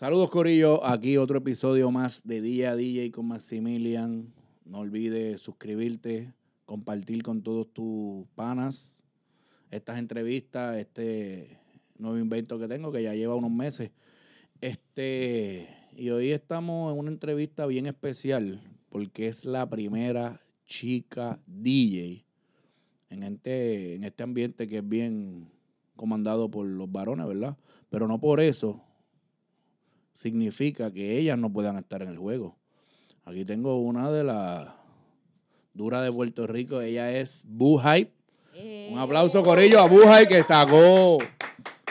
Saludos Corillo, aquí otro episodio más de Día DJ con Maximilian. No olvides suscribirte, compartir con todos tus panas estas entrevistas, este nuevo invento que tengo que ya lleva unos meses. Este, y hoy estamos en una entrevista bien especial porque es la primera chica DJ en este, en este ambiente que es bien comandado por los varones, ¿verdad? Pero no por eso significa que ellas no puedan estar en el juego. Aquí tengo una de las duras de Puerto Rico. Ella es Boo Un aplauso, eh. Corillo, a Boo que sacó,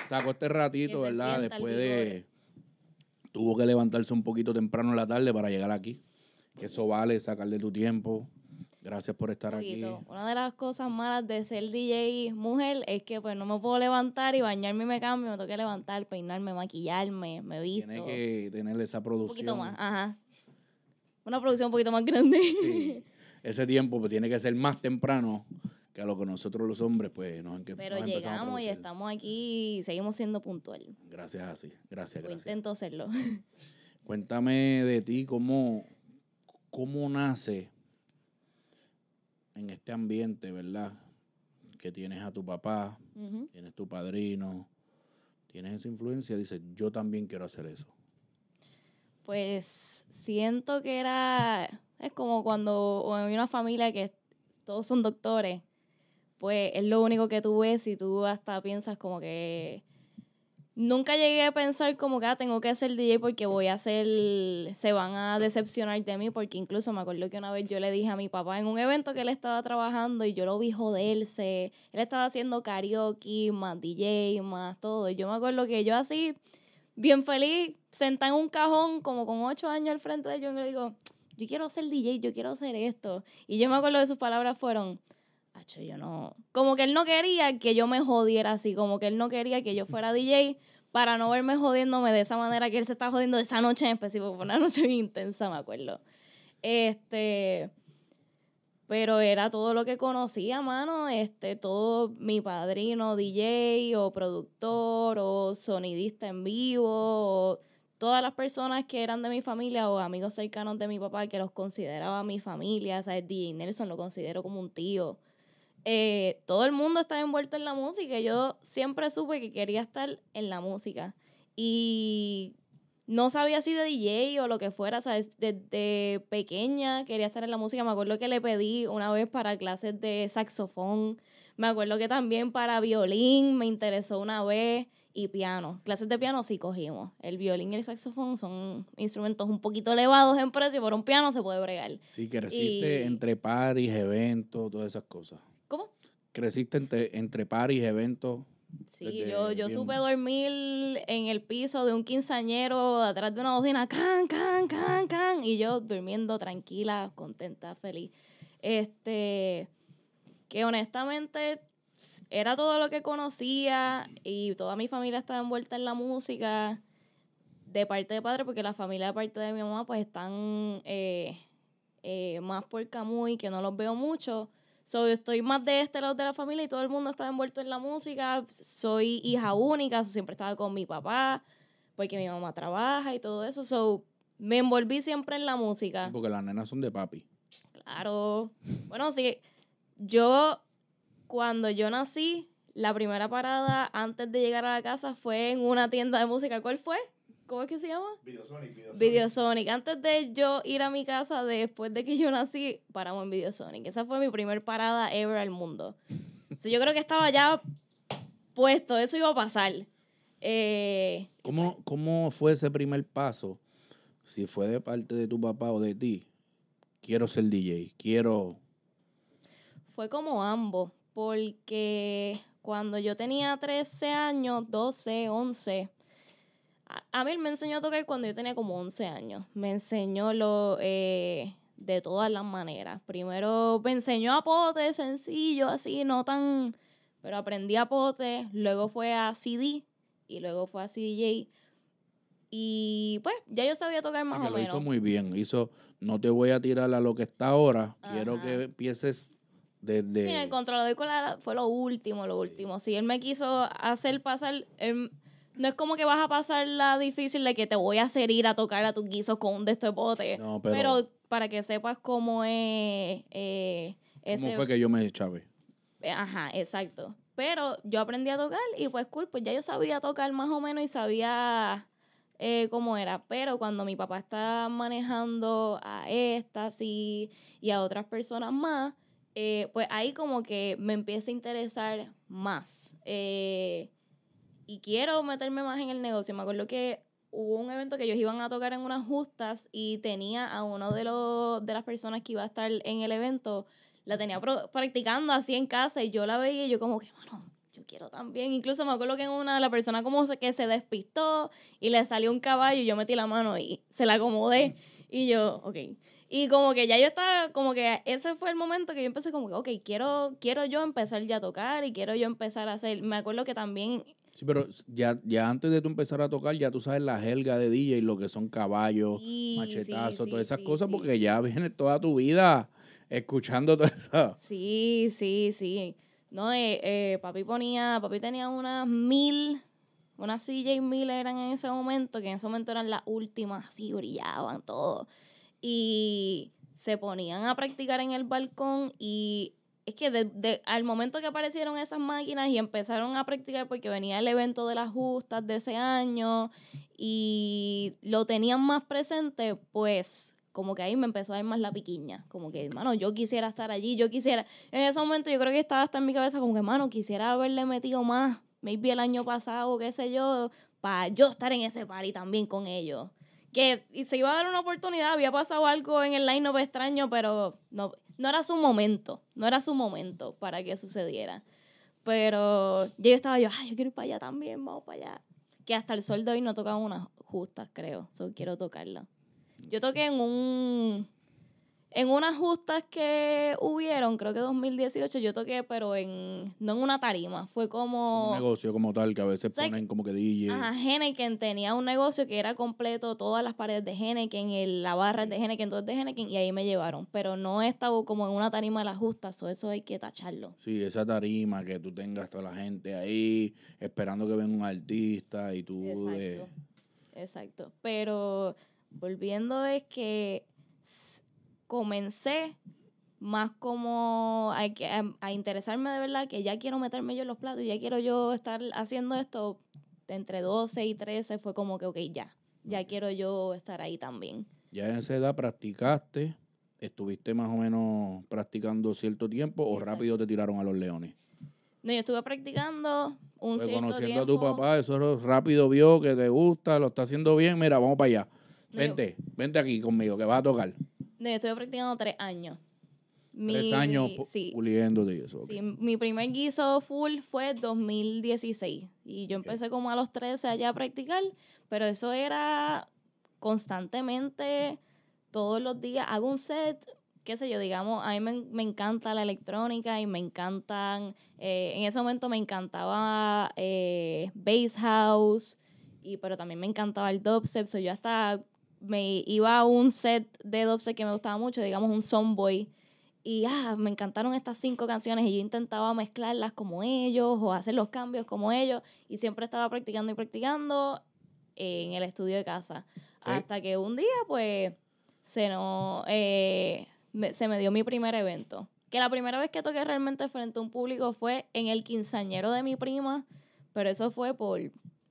sacó este ratito, ¿verdad? Después de. Tuvo que levantarse un poquito temprano en la tarde para llegar aquí. Que eso vale, sacarle tu tiempo, Gracias por estar aquí. Una de las cosas malas de ser DJ mujer es que pues no me puedo levantar y bañarme y me cambio, me tengo que levantar, peinarme, maquillarme, me visto. Tiene que tener esa producción. Un poquito más, ajá. Una producción un poquito más grande. Ese tiempo pues, tiene que ser más temprano que a lo que nosotros los hombres pues nos que Pero llegamos y estamos aquí y seguimos siendo puntuales. Gracias así, gracias, gracias. Intento hacerlo. Cuéntame de ti cómo cómo nace en este ambiente, ¿verdad? Que tienes a tu papá, tienes tu padrino, tienes esa influencia, dices, yo también quiero hacer eso. Pues siento que era, es como cuando en una familia que todos son doctores, pues es lo único que tú ves y tú hasta piensas como que nunca llegué a pensar como que ah, tengo que ser DJ porque voy a ser, se van a decepcionar de mí, porque incluso me acuerdo que una vez yo le dije a mi papá en un evento que él estaba trabajando y yo lo vi joderse, él estaba haciendo karaoke, más DJ, más todo, y yo me acuerdo que yo así, bien feliz, sentada en un cajón como con ocho años al frente de yo y le digo, yo quiero ser DJ, yo quiero hacer esto, y yo me acuerdo que sus palabras fueron, yo no. Como que él no quería que yo me jodiera así, como que él no quería que yo fuera DJ para no verme jodiéndome de esa manera que él se está jodiendo esa noche en específico. Fue una noche muy intensa, me acuerdo. Este. Pero era todo lo que conocía, mano. Este, todo mi padrino, DJ, o productor, o sonidista en vivo, todas las personas que eran de mi familia o amigos cercanos de mi papá que los consideraba mi familia, ¿sabes? DJ Nelson lo considero como un tío. Eh, todo el mundo está envuelto en la música. Yo siempre supe que quería estar en la música. Y no sabía si de DJ o lo que fuera, ¿sabes? Desde pequeña quería estar en la música. Me acuerdo que le pedí una vez para clases de saxofón. Me acuerdo que también para violín me interesó una vez y piano. Clases de piano sí cogimos. El violín y el saxofón son instrumentos un poquito elevados en precio, pero un piano se puede bregar. Sí, que resiste entre paris, eventos, todas esas cosas creciste entre, entre paris, eventos. Sí, yo, supe dormir en el piso de un quinceañero atrás de una bocina, can, can, can, can, y yo durmiendo tranquila, contenta, feliz. Este, que honestamente era todo lo que conocía y toda mi familia estaba envuelta en la música de parte de padre, porque la familia de parte de mi mamá pues están eh, eh, más por Camuy, que no los veo mucho, soy estoy más de este lado de la familia y todo el mundo estaba envuelto en la música. Soy hija única, siempre estaba con mi papá, porque mi mamá trabaja y todo eso. So, me envolví siempre en la música. Porque las nenas son de papi. Claro. Bueno, sí. Yo, cuando yo nací, la primera parada antes de llegar a la casa fue en una tienda de música. ¿Cuál fue? ¿Cómo es que se llama? Videosonic, Videosonic. Antes de yo ir a mi casa, después de que yo nací, paramos en Videosonic. Esa fue mi primer parada ever al mundo. so, yo creo que estaba ya puesto, eso iba a pasar. Eh, ¿Cómo, ¿Cómo fue ese primer paso? Si fue de parte de tu papá o de ti. Quiero ser DJ, quiero... Fue como ambos, porque cuando yo tenía 13 años, 12, 11, a mí me enseñó a tocar cuando yo tenía como 11 años. Me enseñó lo, eh, de todas las maneras. Primero me enseñó a pote, sencillo, así, no tan... Pero aprendí a pote, luego fue a CD y luego fue a CDJ. Y pues ya yo sabía tocar más o menos. Lo hizo muy bien. Hizo, no te voy a tirar a lo que está ahora. Quiero que empieces desde. Sí, el controlador fue lo último, lo último. Si sí, él me quiso hacer pasar, el. No es como que vas a pasar la difícil de que te voy a hacer ir a tocar a tus guisos con un destepote. No, pero, pero para que sepas cómo es. Eh, ¿Cómo fue que yo me echabe? Eh, ajá, exacto. Pero yo aprendí a tocar y pues cool, pues ya yo sabía tocar más o menos y sabía eh, cómo era. Pero cuando mi papá está manejando a estas y, y a otras personas más, pues ahí como que me empieza a interesar más. Eh, y quiero meterme más en el negocio. Me acuerdo que hubo un evento que ellos iban a tocar en unas justas y tenía a uno de los de las personas que iba a estar en el evento, la tenía practicando así en casa y yo la veía y yo como que, bueno, yo quiero también. Incluso me acuerdo que en una de las personas como que se despistó y le salió un caballo y yo metí la mano y se la acomodé y yo, ok. Y como que ya yo estaba, como que ese fue el momento que yo empecé como que, ok, quiero, quiero yo empezar ya a tocar y quiero yo empezar a hacer. Me acuerdo que también Sí, pero ya, ya antes de tú empezar a tocar, ya tú sabes la jerga de DJ, lo que son caballos, machetazos, todas esas cosas, porque ya viene toda tu vida escuchando todo eso. Sí, sí, sí. No, eh, eh, papi ponía, papi tenía unas mil, unas y mil eran en ese momento, que en ese momento eran las últimas, así brillaban todo. Y se ponían a practicar en el balcón y es que de, al momento que aparecieron esas máquinas y empezaron a practicar, porque venía el evento de las justas de ese año y lo tenían más presente, pues como que ahí me empezó a ir más la piquiña. Como que, hermano, yo quisiera estar allí, yo quisiera. En ese momento yo creo que estaba hasta en mi cabeza como que, hermano, quisiera haberle metido más, me maybe el año pasado, qué sé yo, para yo estar en ese party también con ellos. Que se iba a dar una oportunidad, había pasado algo en el line extraño, pero no no era su momento, no era su momento para que sucediera. Pero yo estaba yo, ay, yo quiero ir para allá también, vamos para allá. Que hasta el sol de hoy no tocaba unas justas, creo. Solo quiero tocarla. Yo toqué en un en unas justas que hubieron, creo que 2018, yo toqué, pero en no en una tarima, fue como... Un negocio como tal, que a veces ponen como que DJ. Ajá, Henneken tenía un negocio que era completo, todas las paredes de Henneken, el, la barra de Henneken, todo es de Henneken, y ahí me llevaron. Pero no estaba como en una tarima de las justas, o eso hay que tacharlo. Sí, esa tarima que tú tengas toda la gente ahí, esperando que venga un artista y tú... Exacto, exacto. Pero volviendo es que comencé más como a, a, interesarme de verdad, que ya quiero meterme yo en los platos, ya quiero yo estar haciendo esto entre 12 y 13, fue como que, ok, ya, ya quiero yo estar ahí también. Ya en esa edad practicaste, estuviste más o menos practicando cierto tiempo o rápido te tiraron a los leones. No, yo estuve practicando un tiempo cierto conociendo a tu papá, eso rápido vio que te gusta, lo está haciendo bien, mira, vamos para allá. Vente, vente aquí conmigo, que vas a tocar. No, estuve practicando tres años. tres años puliendo de eso. Sí, mi primer guiso full fue 2016. Y yo empecé como a los 13 allá a practicar, pero eso era constantemente, todos los días. Hago un set, qué sé yo, digamos, a mí me, encanta la electrónica y me encantan, eh, en ese momento me encantaba eh, Bass House, y, pero también me encantaba el dubstep, so yo hasta me iba a un set de Dubstep que me gustaba mucho, digamos un Sonboy, y ah, me encantaron estas cinco canciones y yo intentaba mezclarlas como ellos o hacer los cambios como ellos y siempre estaba practicando y practicando en el estudio de casa. Hasta que un día, pues, se, no, eh, se me dio mi primer evento. Que la primera vez que toqué realmente frente a un público fue en el quinceañero de mi prima, pero eso fue por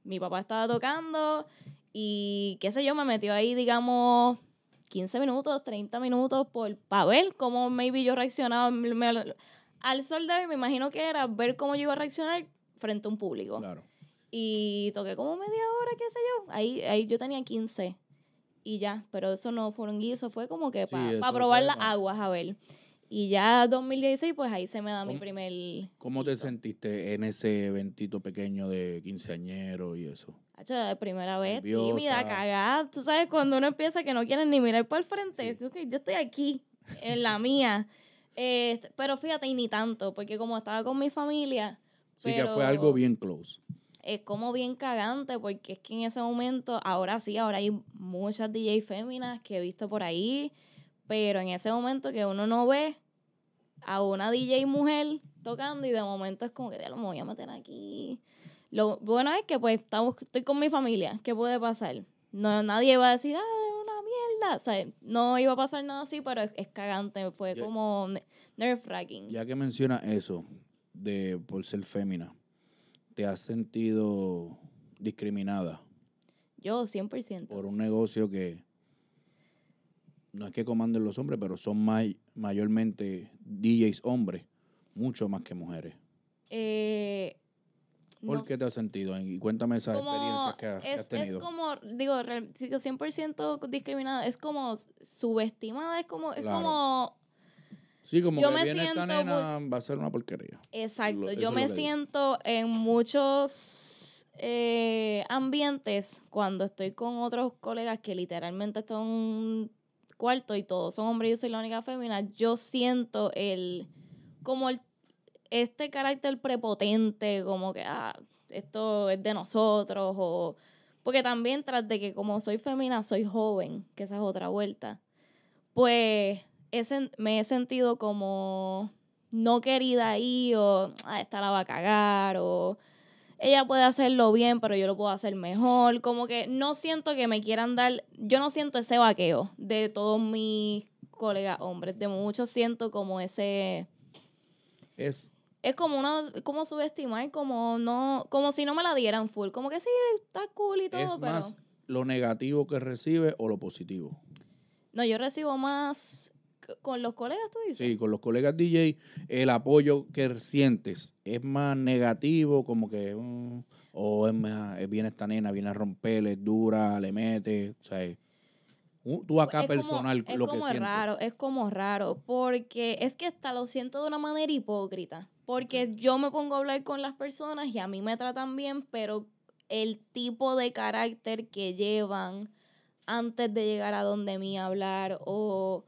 mi papá estaba tocando y qué sé yo, me metió ahí, digamos, 15 minutos, 30 minutos por para ver cómo maybe yo reaccionaba al sol de me imagino que era ver cómo yo iba a reaccionar frente a un público. Claro. Y toqué como media hora, qué sé yo. Ahí, ahí yo tenía 15 y ya, pero eso no fue un guiso, fue como que para probar las aguas, a ver. Y ya 2016, pues ahí se me da mi primer... ¿Cómo te sentiste en ese eventito pequeño de quinceañero y eso? Hacho, la primera vez, tímida, cagada. Tú sabes, cuando uno empieza que no quieren ni mirar por el frente, yo estoy aquí, en la mía. Este, pero fíjate, y ni tanto, porque como estaba con mi familia... Sí, que fue algo bien close es como bien cagante porque es que en ese momento, ahora sí, ahora hay muchas DJ féminas que he visto por ahí pero en ese momento que uno no ve a una DJ mujer tocando y de momento es como que te lo voy a meter aquí. Lo bueno es que pues estamos, estoy con mi familia, ¿qué puede pasar? No, nadie va a decir, ah, de una mierda. O sea, no iba a pasar nada así, pero es, cagante, fue como nerve wracking Ya que menciona eso, de por ser fémina, ¿te has sentido discriminada? Yo, 100%. Por un negocio que no es que comanden los hombres, pero son mayormente DJs hombres, mucho más que mujeres. Eh, ¿Por qué te has sentido? Y cuéntame esas experiencias que has, tenido. Es como, digo, 100% discriminada, es como subestimada, es como, como Sí, como que me viene va a ser una porquería. Exacto. yo me siento en muchos eh, ambientes cuando estoy con otros colegas que literalmente son cuarto y todo, son hombres y yo soy la única femina, yo siento el, como el, este carácter prepotente, como que, ah, esto es de nosotros, o, porque también tras de que como soy femina, soy joven, que esa es otra vuelta, pues ese, me he sentido como no querida ahí, o, ah, esta la va a cagar, o ella puede hacerlo bien, pero yo lo puedo hacer mejor. Como que no siento que me quieran dar, yo no siento ese vaqueo de todos mis colegas hombres, de muchos siento como ese... Es, es como una como subestimar como no como si no me la dieran full como que sí está cool y todo es más lo negativo que recibe o lo positivo no yo recibo más ¿Con los colegas tú dices? Sí, con los colegas DJ, el apoyo que sientes es más negativo, como que, mm, o es más, eh, viene esta nena, viene a romperle, es dura, le mete, o sea, tú pues acá personal lo que sientes. raro, es como raro, porque es que hasta lo siento de una manera hipócrita, porque yo me pongo a hablar con las personas y a mí me tratan bien, pero el tipo de carácter que llevan antes de llegar a donde mí hablar o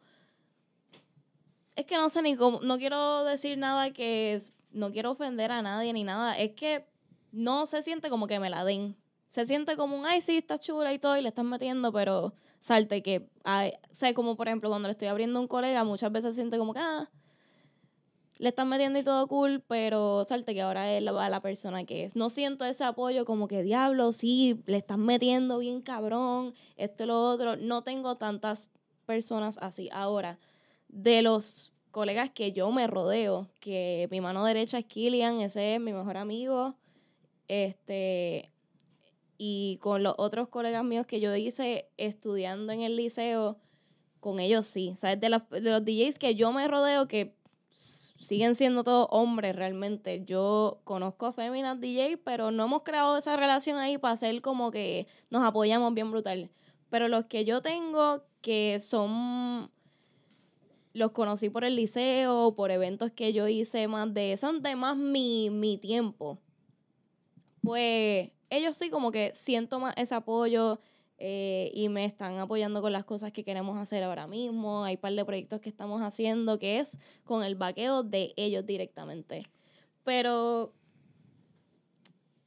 es que no sé ni cómo, no quiero decir nada que no quiero ofender a nadie ni nada, es que no se siente como que me la den. Se siente como un, ay, sí, está chula y todo, y le están metiendo, pero salte que, sé como por ejemplo cuando le estoy abriendo a un colega, muchas veces se siente como que, ah, le están metiendo y todo cool, pero salte que ahora él va a la persona que es. No siento ese apoyo como que, diablo, sí, le están metiendo bien cabrón, esto y lo otro. No tengo tantas personas así. Ahora, de los colegas que yo me rodeo, que mi mano derecha es Killian, ese es mi mejor amigo, este, y con los otros colegas míos que yo hice estudiando en el liceo, con ellos sí, sabes, de, los, DJs que yo me rodeo, que siguen siendo todos hombres realmente. Yo conozco a Feminas DJ, pero no hemos creado esa relación ahí para ser como que nos apoyamos bien brutal. Pero los que yo tengo que son los conocí por el liceo, por eventos que yo hice más de, son de más mi, tiempo. Pues ellos sí como que siento más ese apoyo eh, y me están apoyando con las cosas que queremos hacer ahora mismo. Hay un par de proyectos que estamos haciendo que es con el vaqueo de ellos directamente. Pero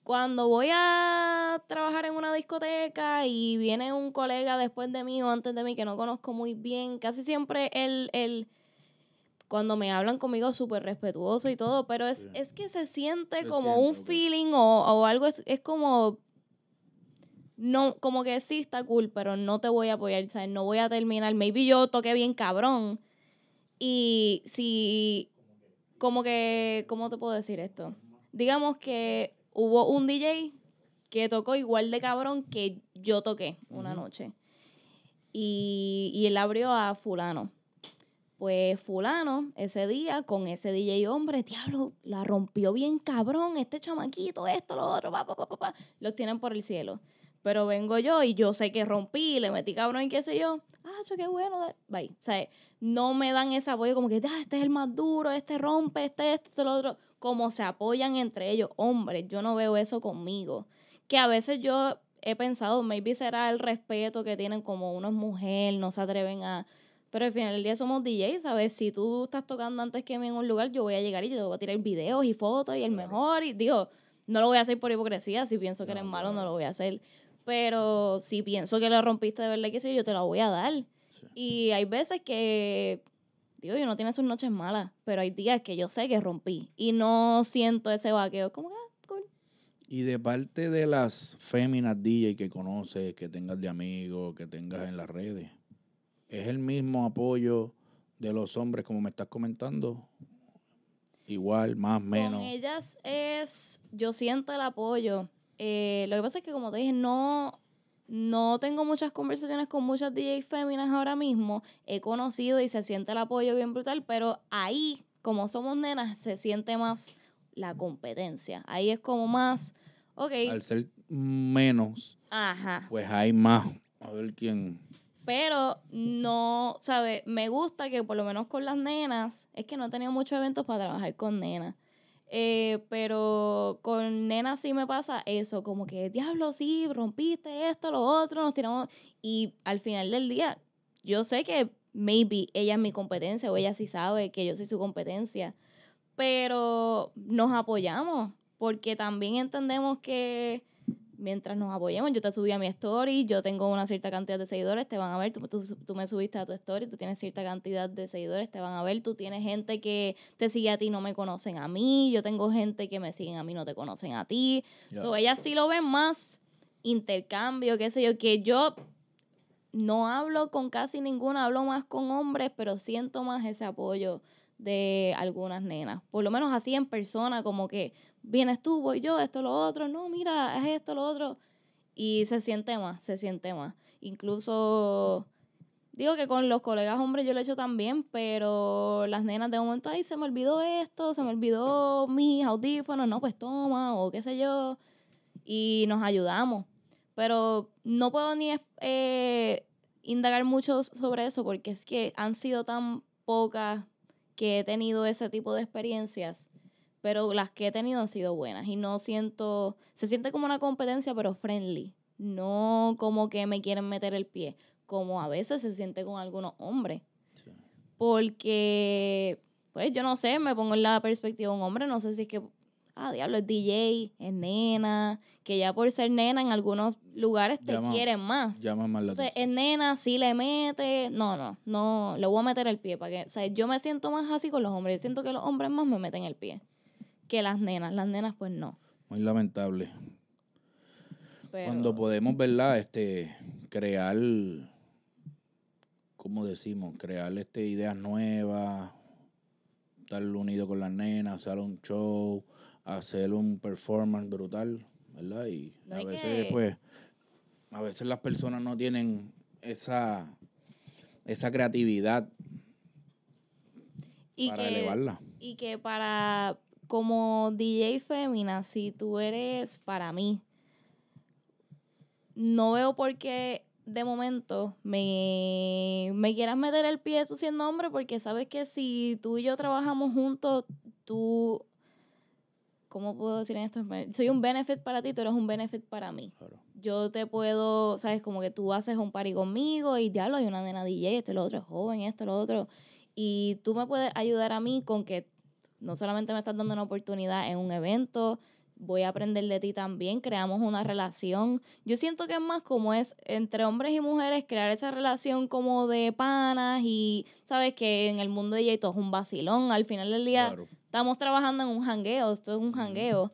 cuando voy a trabajar en una discoteca y viene un colega después de mí o antes de mí que no conozco muy bien, casi siempre él, cuando me hablan conmigo súper respetuoso y todo, pero es, es que se siente como un feeling o, algo, es, como, no, como que sí está cool, pero no te voy a apoyar, ¿sabes? No voy a terminar, maybe yo toqué bien cabrón. Y si, como que, ¿cómo te puedo decir esto? Digamos que hubo un DJ que tocó igual de cabrón que yo toqué una noche. Y, y, él abrió a fulano. Pues fulano, ese día, con ese DJ hombre, diablo, la rompió bien cabrón, este chamaquito, esto, lo otro, pa, pa, pa, pa, los tienen por el cielo. Pero vengo yo y yo sé que rompí, le metí cabrón y qué sé yo. Ah, eso qué bueno, O sea, no me dan ese apoyo como que, ah, este es el más duro, este rompe, este, este, lo otro cómo se apoyan entre ellos, Hombre, yo no veo eso conmigo. Que a veces yo he pensado, maybe será el respeto que tienen como unas mujeres, no se atreven a... Pero al final del día somos DJs, ¿sabes? Si tú estás tocando antes que mí en un lugar, yo voy a llegar y yo voy a tirar videos y fotos y el mejor. Y digo, no lo voy a hacer por hipocresía, si pienso que eres malo, no. lo voy a hacer. Pero si pienso que lo rompiste de verdad, que sí, yo, te lo voy a dar. Y hay veces que yo no tienes sus noches malas, pero hay días que yo sé que rompí y no siento ese vaqueo. como que, ah, cool. Y de parte de las féminas DJ que conoces, que tengas de amigos, que tengas en las redes, ¿es el mismo apoyo de los hombres como me estás comentando? Igual, más, menos. Con ellas es, yo siento el apoyo. Eh, lo que pasa es que, como te dije, no, no tengo muchas conversaciones con muchas DJ féminas ahora mismo. He conocido y se siente el apoyo bien brutal, pero ahí, como somos nenas, se siente más la competencia. Ahí es como más, ok. Al ser menos, Ajá. pues hay más. A ver quién. Pero no, ¿sabes? Me gusta que por lo menos con las nenas, es que no he tenido muchos eventos para trabajar con nenas. Eh, pero con nena sí me pasa eso, como que, diablo, sí, rompiste esto, lo otro, nos tiramos. Y al final del día, yo sé que maybe ella es mi competencia o ella sí sabe que yo soy su competencia, pero nos apoyamos porque también entendemos que mientras nos apoyemos. Yo te subí a mi story, yo tengo una cierta cantidad de seguidores, te van a ver. Tú, me subiste a tu story, tú tienes cierta cantidad de seguidores, te van a ver. Tú tienes gente que te sigue a ti, no me conocen a mí. Yo tengo gente que me siguen a mí, no te conocen a ti. Yeah. So, ellas sí lo ven más intercambio, qué sé yo, que yo no hablo con casi ninguna, hablo más con hombres, pero siento más ese apoyo de algunas nenas. Por lo menos así en persona, como que vienes tú, voy yo, esto, lo otro, no, mira, es esto, lo otro. Y se siente más, se siente más. Incluso, digo que con los colegas hombres yo lo he hecho también, pero las nenas de momento, ay, se me olvidó esto, se me olvidó mis audífonos, no, pues toma, o qué sé yo. Y nos ayudamos. Pero no puedo ni eh, indagar mucho sobre eso porque es que han sido tan pocas que he tenido ese tipo de experiencias pero las que he tenido han sido buenas y no siento, se siente como una competencia, pero friendly, no como que me quieren meter el pie, como a veces se siente con algunos hombres. Porque, pues yo no sé, me pongo en la perspectiva de un hombre, no sé si es que, ah, diablo, es DJ, es nena, que ya por ser nena en algunos lugares te quieren más. Llama más la Entonces, es nena, sí le mete, no, no, no, le voy a meter el pie, para que, o sea, yo me siento más así con los hombres, yo siento que los hombres más me meten el pie que las nenas. Las nenas, pues no. Muy lamentable. Cuando podemos, ¿verdad? Este, crear, ¿cómo decimos? Crear este, ideas nuevas, estar unido con las nenas, hacer un show, hacer un performance brutal, ¿verdad? Y a veces, pues, a veces las personas no tienen esa, esa creatividad para elevarla. Y que para como DJ Femina, si tú eres para mí, no veo por qué de momento me, quieras meter el pie tú siendo hombre, porque sabes que si tú y yo trabajamos juntos, tú. ¿Cómo puedo decir en esto? Soy un benefit para ti, tú eres un benefit para mí. Yo te puedo, sabes, como que tú haces un party conmigo y lo hay una nena DJ, esto, lo otro, es joven, esto, lo otro. Y tú me puedes ayudar a mí con que no solamente me estás dando una oportunidad en un evento, voy a aprender de ti también, creamos una relación. Yo siento que es más como es entre hombres y mujeres crear esa relación como de panas y sabes que en el mundo de DJ todo es un vacilón, al final del día estamos trabajando en un jangueo, esto es un jangueo.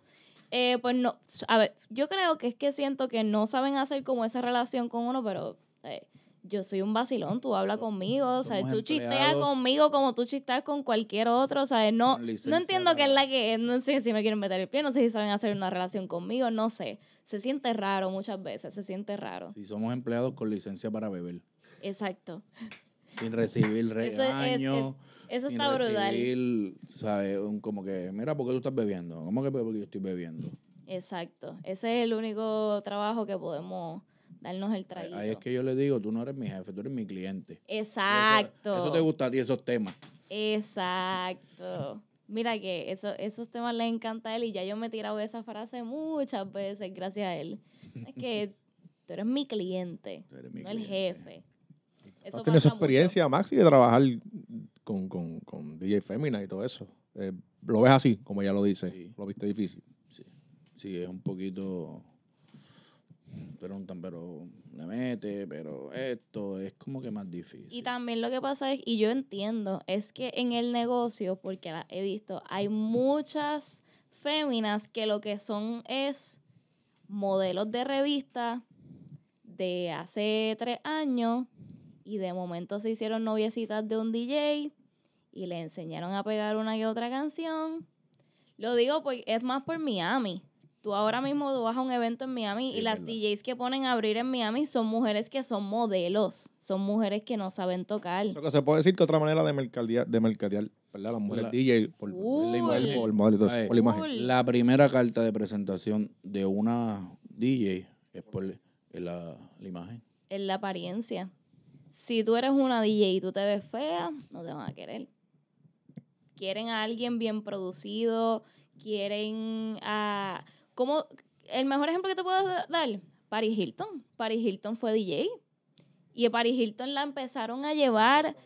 Eh, pues no, a ver, yo creo que es que siento que no saben hacer como esa relación con uno, pero eh, yo soy un vacilón, tú habla conmigo, o sea Tú chisteas conmigo como tú chisteas con cualquier otro, sea No, no entiendo qué es la que no sé si me quieren meter el pie, no sé si saben hacer una relación conmigo, no sé. Se siente raro muchas veces, se siente raro. Si somos empleados con licencia para beber. Exacto. Sin recibir regaños. Eso sin recibir, brutal. ¿sabes? Como que, mira, ¿por qué tú estás bebiendo? ¿Cómo que yo estoy bebiendo? Exacto. Ese es el único trabajo que podemos darnos el eh, traído. Ahí es que yo le digo, tú no eres mi jefe, tú eres mi cliente. Exacto. Eso, te gusta a ti, esos temas. Exacto. Mira que eso, esos temas le encanta a él y ya yo me he tirado esa frase muchas veces gracias a él. Es que tú eres mi cliente, no el jefe. Eso ¿Tienes experiencia, Maxi, de trabajar con, con, con DJ Femina y todo eso? Eh, ¿Lo ves así, como ella lo dice? ¿Lo viste difícil? Sí. sí, es un poquito preguntan, pero le mete, pero esto es como que más difícil. Y también lo que pasa es, y yo entiendo, es que en el negocio, porque he visto, hay muchas féminas que lo que son es modelos de revista de hace tres años y de momento se hicieron noviecitas de un DJ y le enseñaron a pegar una y otra canción. Lo digo porque es más por Miami Tú ahora mismo tú vas a un evento en Miami y las DJs que ponen a abrir en Miami son mujeres que son modelos, son mujeres que no saben tocar. Lo que se puede decir que otra manera de mercadear, de mercadear ¿verdad? Las mujeres la, por, la imagen, la primera carta de presentación de una DJ es por la, imagen. Es la apariencia. Si tú eres una DJ y tú te ves fea, no te van a querer. Quieren a alguien bien producido, quieren a... ¿Cómo, el mejor ejemplo que te puedo dar, Paris Hilton. Paris Hilton fue DJ y Paris Hilton la empezaron a llevar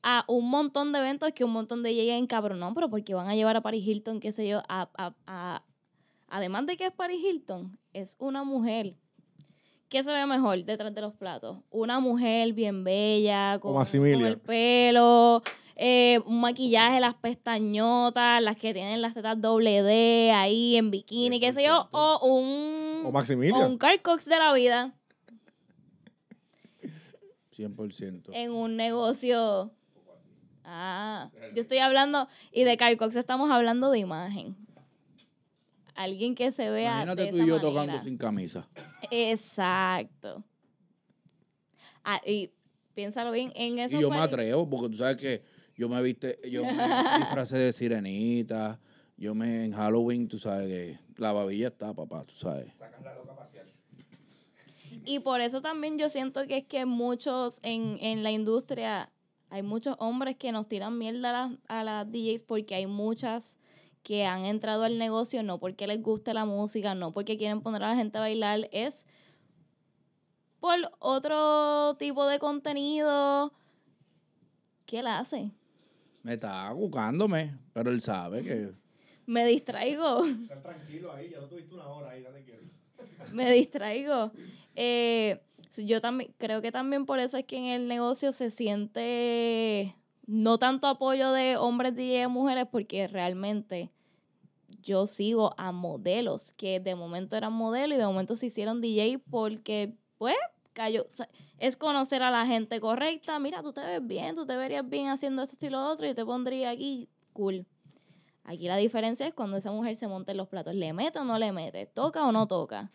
a un montón de eventos que un montón de DJs encabronó, pero porque van a llevar a Paris Hilton, qué sé yo, a, a, a, además de que es Paris Hilton, es una mujer. ¿Qué se ve mejor detrás de los platos? Una mujer bien bella, con el pelo, eh, un maquillaje, las pestañotas, las que tienen las tetas doble D ahí en bikini, qué sé yo, o un. O un Carcox de la vida. 100%. En un negocio. Ah, yo estoy hablando, y de Carcox estamos hablando de imagen. Alguien que se vea. Imagínate tú yo tocando sin camisa. Exacto. Ah, y piénsalo bien en eso. Y yo me atrevo, porque tú sabes que yo me viste, yo me disfrazé de sirenita. Yo me en Halloween, tú sabes que la babilla está, papá, tú sabes. la loca Y por eso también yo siento que es que muchos en, en la industria, hay muchos hombres que nos tiran mierda a las, DJs porque hay muchas que han entrado al negocio no porque les guste la música, no porque quieren poner a la gente a bailar, es por otro tipo de contenido que la hace. Me está buscándome, pero él sabe que. Me distraigo. Estás tranquilo ahí, ya no tuviste una hora ahí, dale quiero. Me distraigo. Eh, yo también creo que también por eso es que en el negocio se siente no tanto apoyo de hombres y mujeres, porque realmente yo sigo a modelos que de momento eran modelos y de momento se hicieron DJ porque, pues, es conocer a la gente correcta. Mira, tú te ves bien, tú te verías bien haciendo esto y lo otro, y te pondría aquí, cool. Aquí la diferencia es cuando esa mujer se monta en los platos. ¿Le mete o no le mete? ¿Toca o no toca?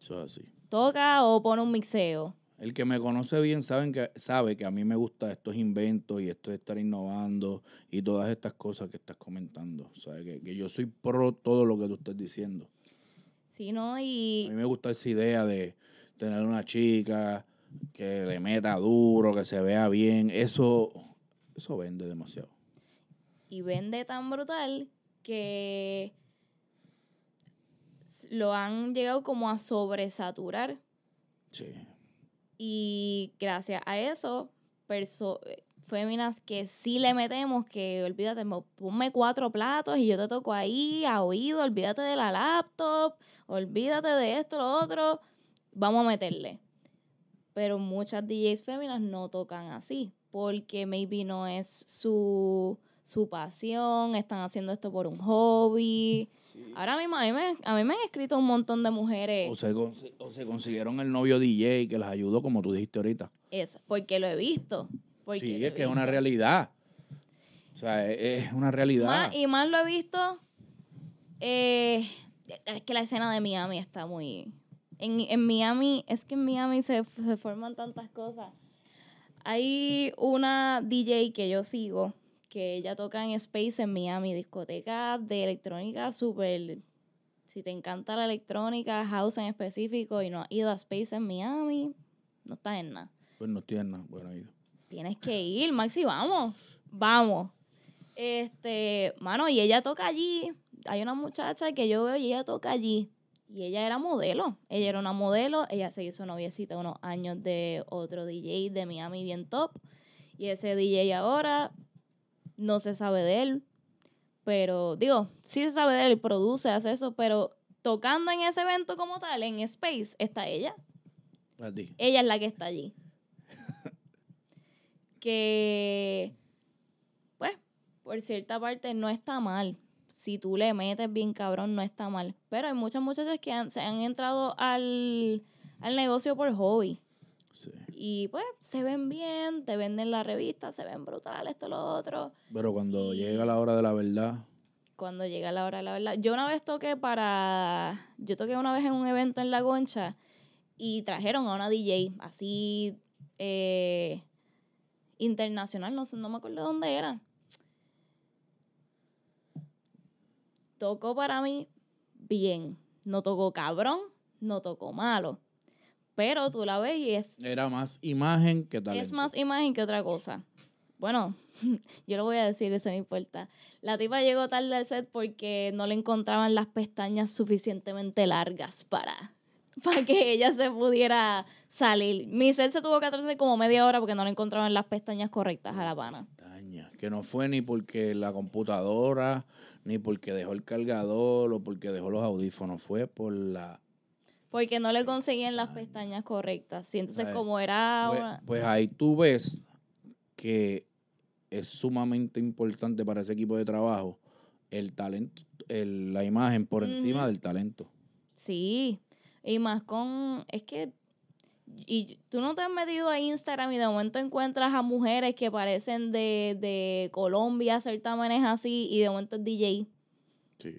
Eso es así. ¿Toca o pone un mixeo? El que me conoce bien saben que, sabe que a mí me gusta estos inventos y esto de estar innovando y todas estas cosas que estás comentando. O que, yo soy pro todo lo que tú estás diciendo. Sí, Y... A mí me gusta esa idea de, tener una chica que le meta duro, que se vea bien, eso, eso vende demasiado. Y vende tan brutal que lo han llegado como a sobresaturar. Sí. Y gracias a eso, perso féminas que sí le metemos, que olvídate, ponme cuatro platos y yo te toco ahí a oído, olvídate de la laptop, olvídate de esto, lo otro vamos a meterle. Pero muchas DJs féminas no tocan así, porque maybe no es su, su pasión, están haciendo esto por un hobby. Ahora mismo a mí, me, a mí me han escrito un montón de mujeres. O se, consiguieron el novio DJ que las ayudó, como tú dijiste ahorita. Es, porque lo he visto. sí, es que es una realidad. O sea, e, e, es, una realidad. y más lo he visto. Eh, es que la escena de Miami está muy, en, Miami, es que en Miami se, forman tantas cosas. Hay una DJ que yo sigo, que ella toca en Space en Miami, discoteca de electrónica súper... Si te encanta la electrónica, house en específico, y no has ido a Space en Miami, no estás en nada. Pues no estoy nada, bueno, ido. Tienes que ir, Maxi, vamos, vamos. Este, mano, y ella toca allí. Hay una muchacha que yo veo y ella toca allí. Y ella era modelo, ella era una modelo, ella se hizo noviecita unos años de otro DJ de Miami bien top. Y ese DJ ahora no se sabe de él, pero digo, sí se sabe de él, produce, hace eso, pero tocando en ese evento como tal, en Space, está ella. Ah, ella es la que está allí. que, pues, por cierta parte no está mal, si tú le metes bien cabrón, no está mal. Pero hay muchas muchachas que se han entrado al, negocio por hobby. Sí. Y pues se ven bien, te venden la revista, se ven brutales, esto, lo otro. Pero cuando llega la hora de la verdad. Cuando llega la hora de la verdad. Yo una vez toqué para. Yo toqué una vez en un evento en La Concha y trajeron a una DJ así. Eh, internacional, no, no me acuerdo dónde era. tocó para mí bien. No tocó cabrón, no tocó malo. Pero tú la ves y es... Era más imagen que tal. Es más imagen que otra cosa. Bueno, yo lo voy a decir, eso no importa. La tipa llegó tarde al set porque no le encontraban las pestañas suficientemente largas para, para que ella se pudiera salir. Mi set se tuvo que atrasar como media hora porque no le encontraban las pestañas correctas a la pana que no fue ni porque la computadora, ni porque dejó el cargador o porque dejó los audífonos, fue por la... Porque no le conseguían las pestañas correctas. Sí, entonces pues, como era... Pues, pues, ahí tú ves que es sumamente importante para ese equipo de trabajo el talento, la imagen por encima del talento. Sí, y más con, es que y tú no te has metido a Instagram y de momento encuentras a mujeres que parecen de, de Colombia, certámenes así, y de momento es DJ. Sí.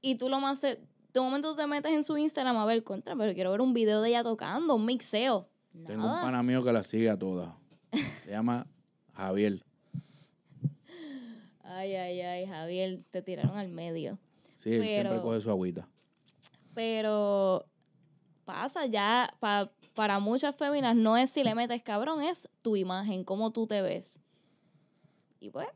Y tú lo más. De momento te metes en su Instagram a ver contra, pero quiero ver un video de ella tocando, un mixeo. Tengo un pana mío que la sigue a todas. Se llama Javier. Ay, ay, ay, Javier, te tiraron al medio. Sí, él siempre coge su agüita. Pero pasa ya para muchas féminas no es si le metes cabrón, es tu imagen, cómo tú te ves. Y pues,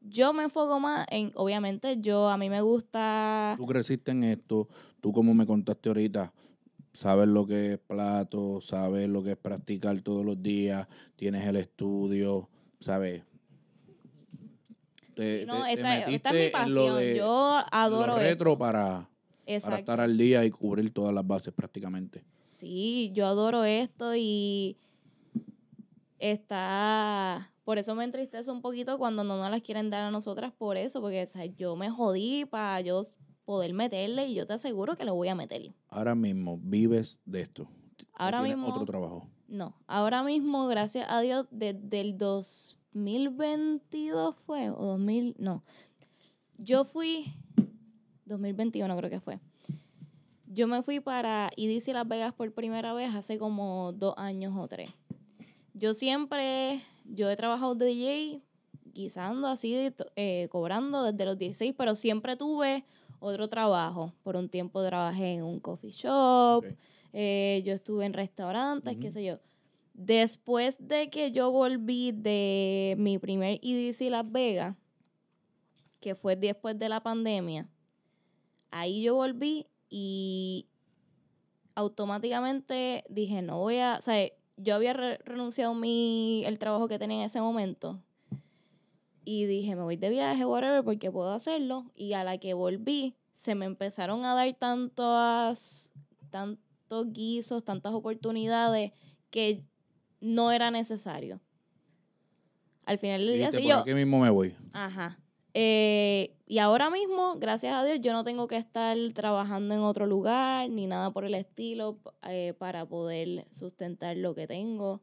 yo me enfoco más en, obviamente, yo a mí me gusta... Tú creciste en esto, tú como me contaste ahorita, sabes lo que es plato, sabes lo que es practicar todos los días, tienes el estudio, sabes. esta, es mi pasión. yo adoro. retro para para estar al día y cubrir todas las bases prácticamente. Sí, yo adoro esto y está... Por eso me entristece un poquito cuando no nos las quieren dar a nosotras por eso, porque yo me jodí para yo poder meterle y yo te aseguro que lo voy a meter. Ahora mismo, ¿vives de esto? Ahora mismo... ¿Otro trabajo? No, ahora mismo, gracias a Dios, desde el 2022 fue, o 2000, no. Yo fui 2021 creo que fue. Yo me fui para EDC Las Vegas por primera vez hace como dos años o tres. Yo siempre, yo he trabajado de DJ, guisando así, eh, cobrando desde los 16, pero siempre tuve otro trabajo. Por un tiempo trabajé en un coffee shop, eh, yo estuve en restaurantes, qué sé yo. Después de que yo volví de mi primer EDC Las Vegas, que fue después de la pandemia, Ahí yo volví y automáticamente dije, no voy a, o sea, yo había renunciado mi, el trabajo que tenía en ese momento. Y dije, me voy de viaje, whatever, porque puedo hacerlo. Y a la que volví, se me empezaron a dar tantas, tantos guisos, tantas oportunidades que no era necesario. Al final del día, sí, yo... mismo me voy. Ajá. Eh, y ahora mismo, gracias a Dios, yo no tengo que estar trabajando en otro lugar ni nada por el estilo eh, para poder sustentar lo que tengo.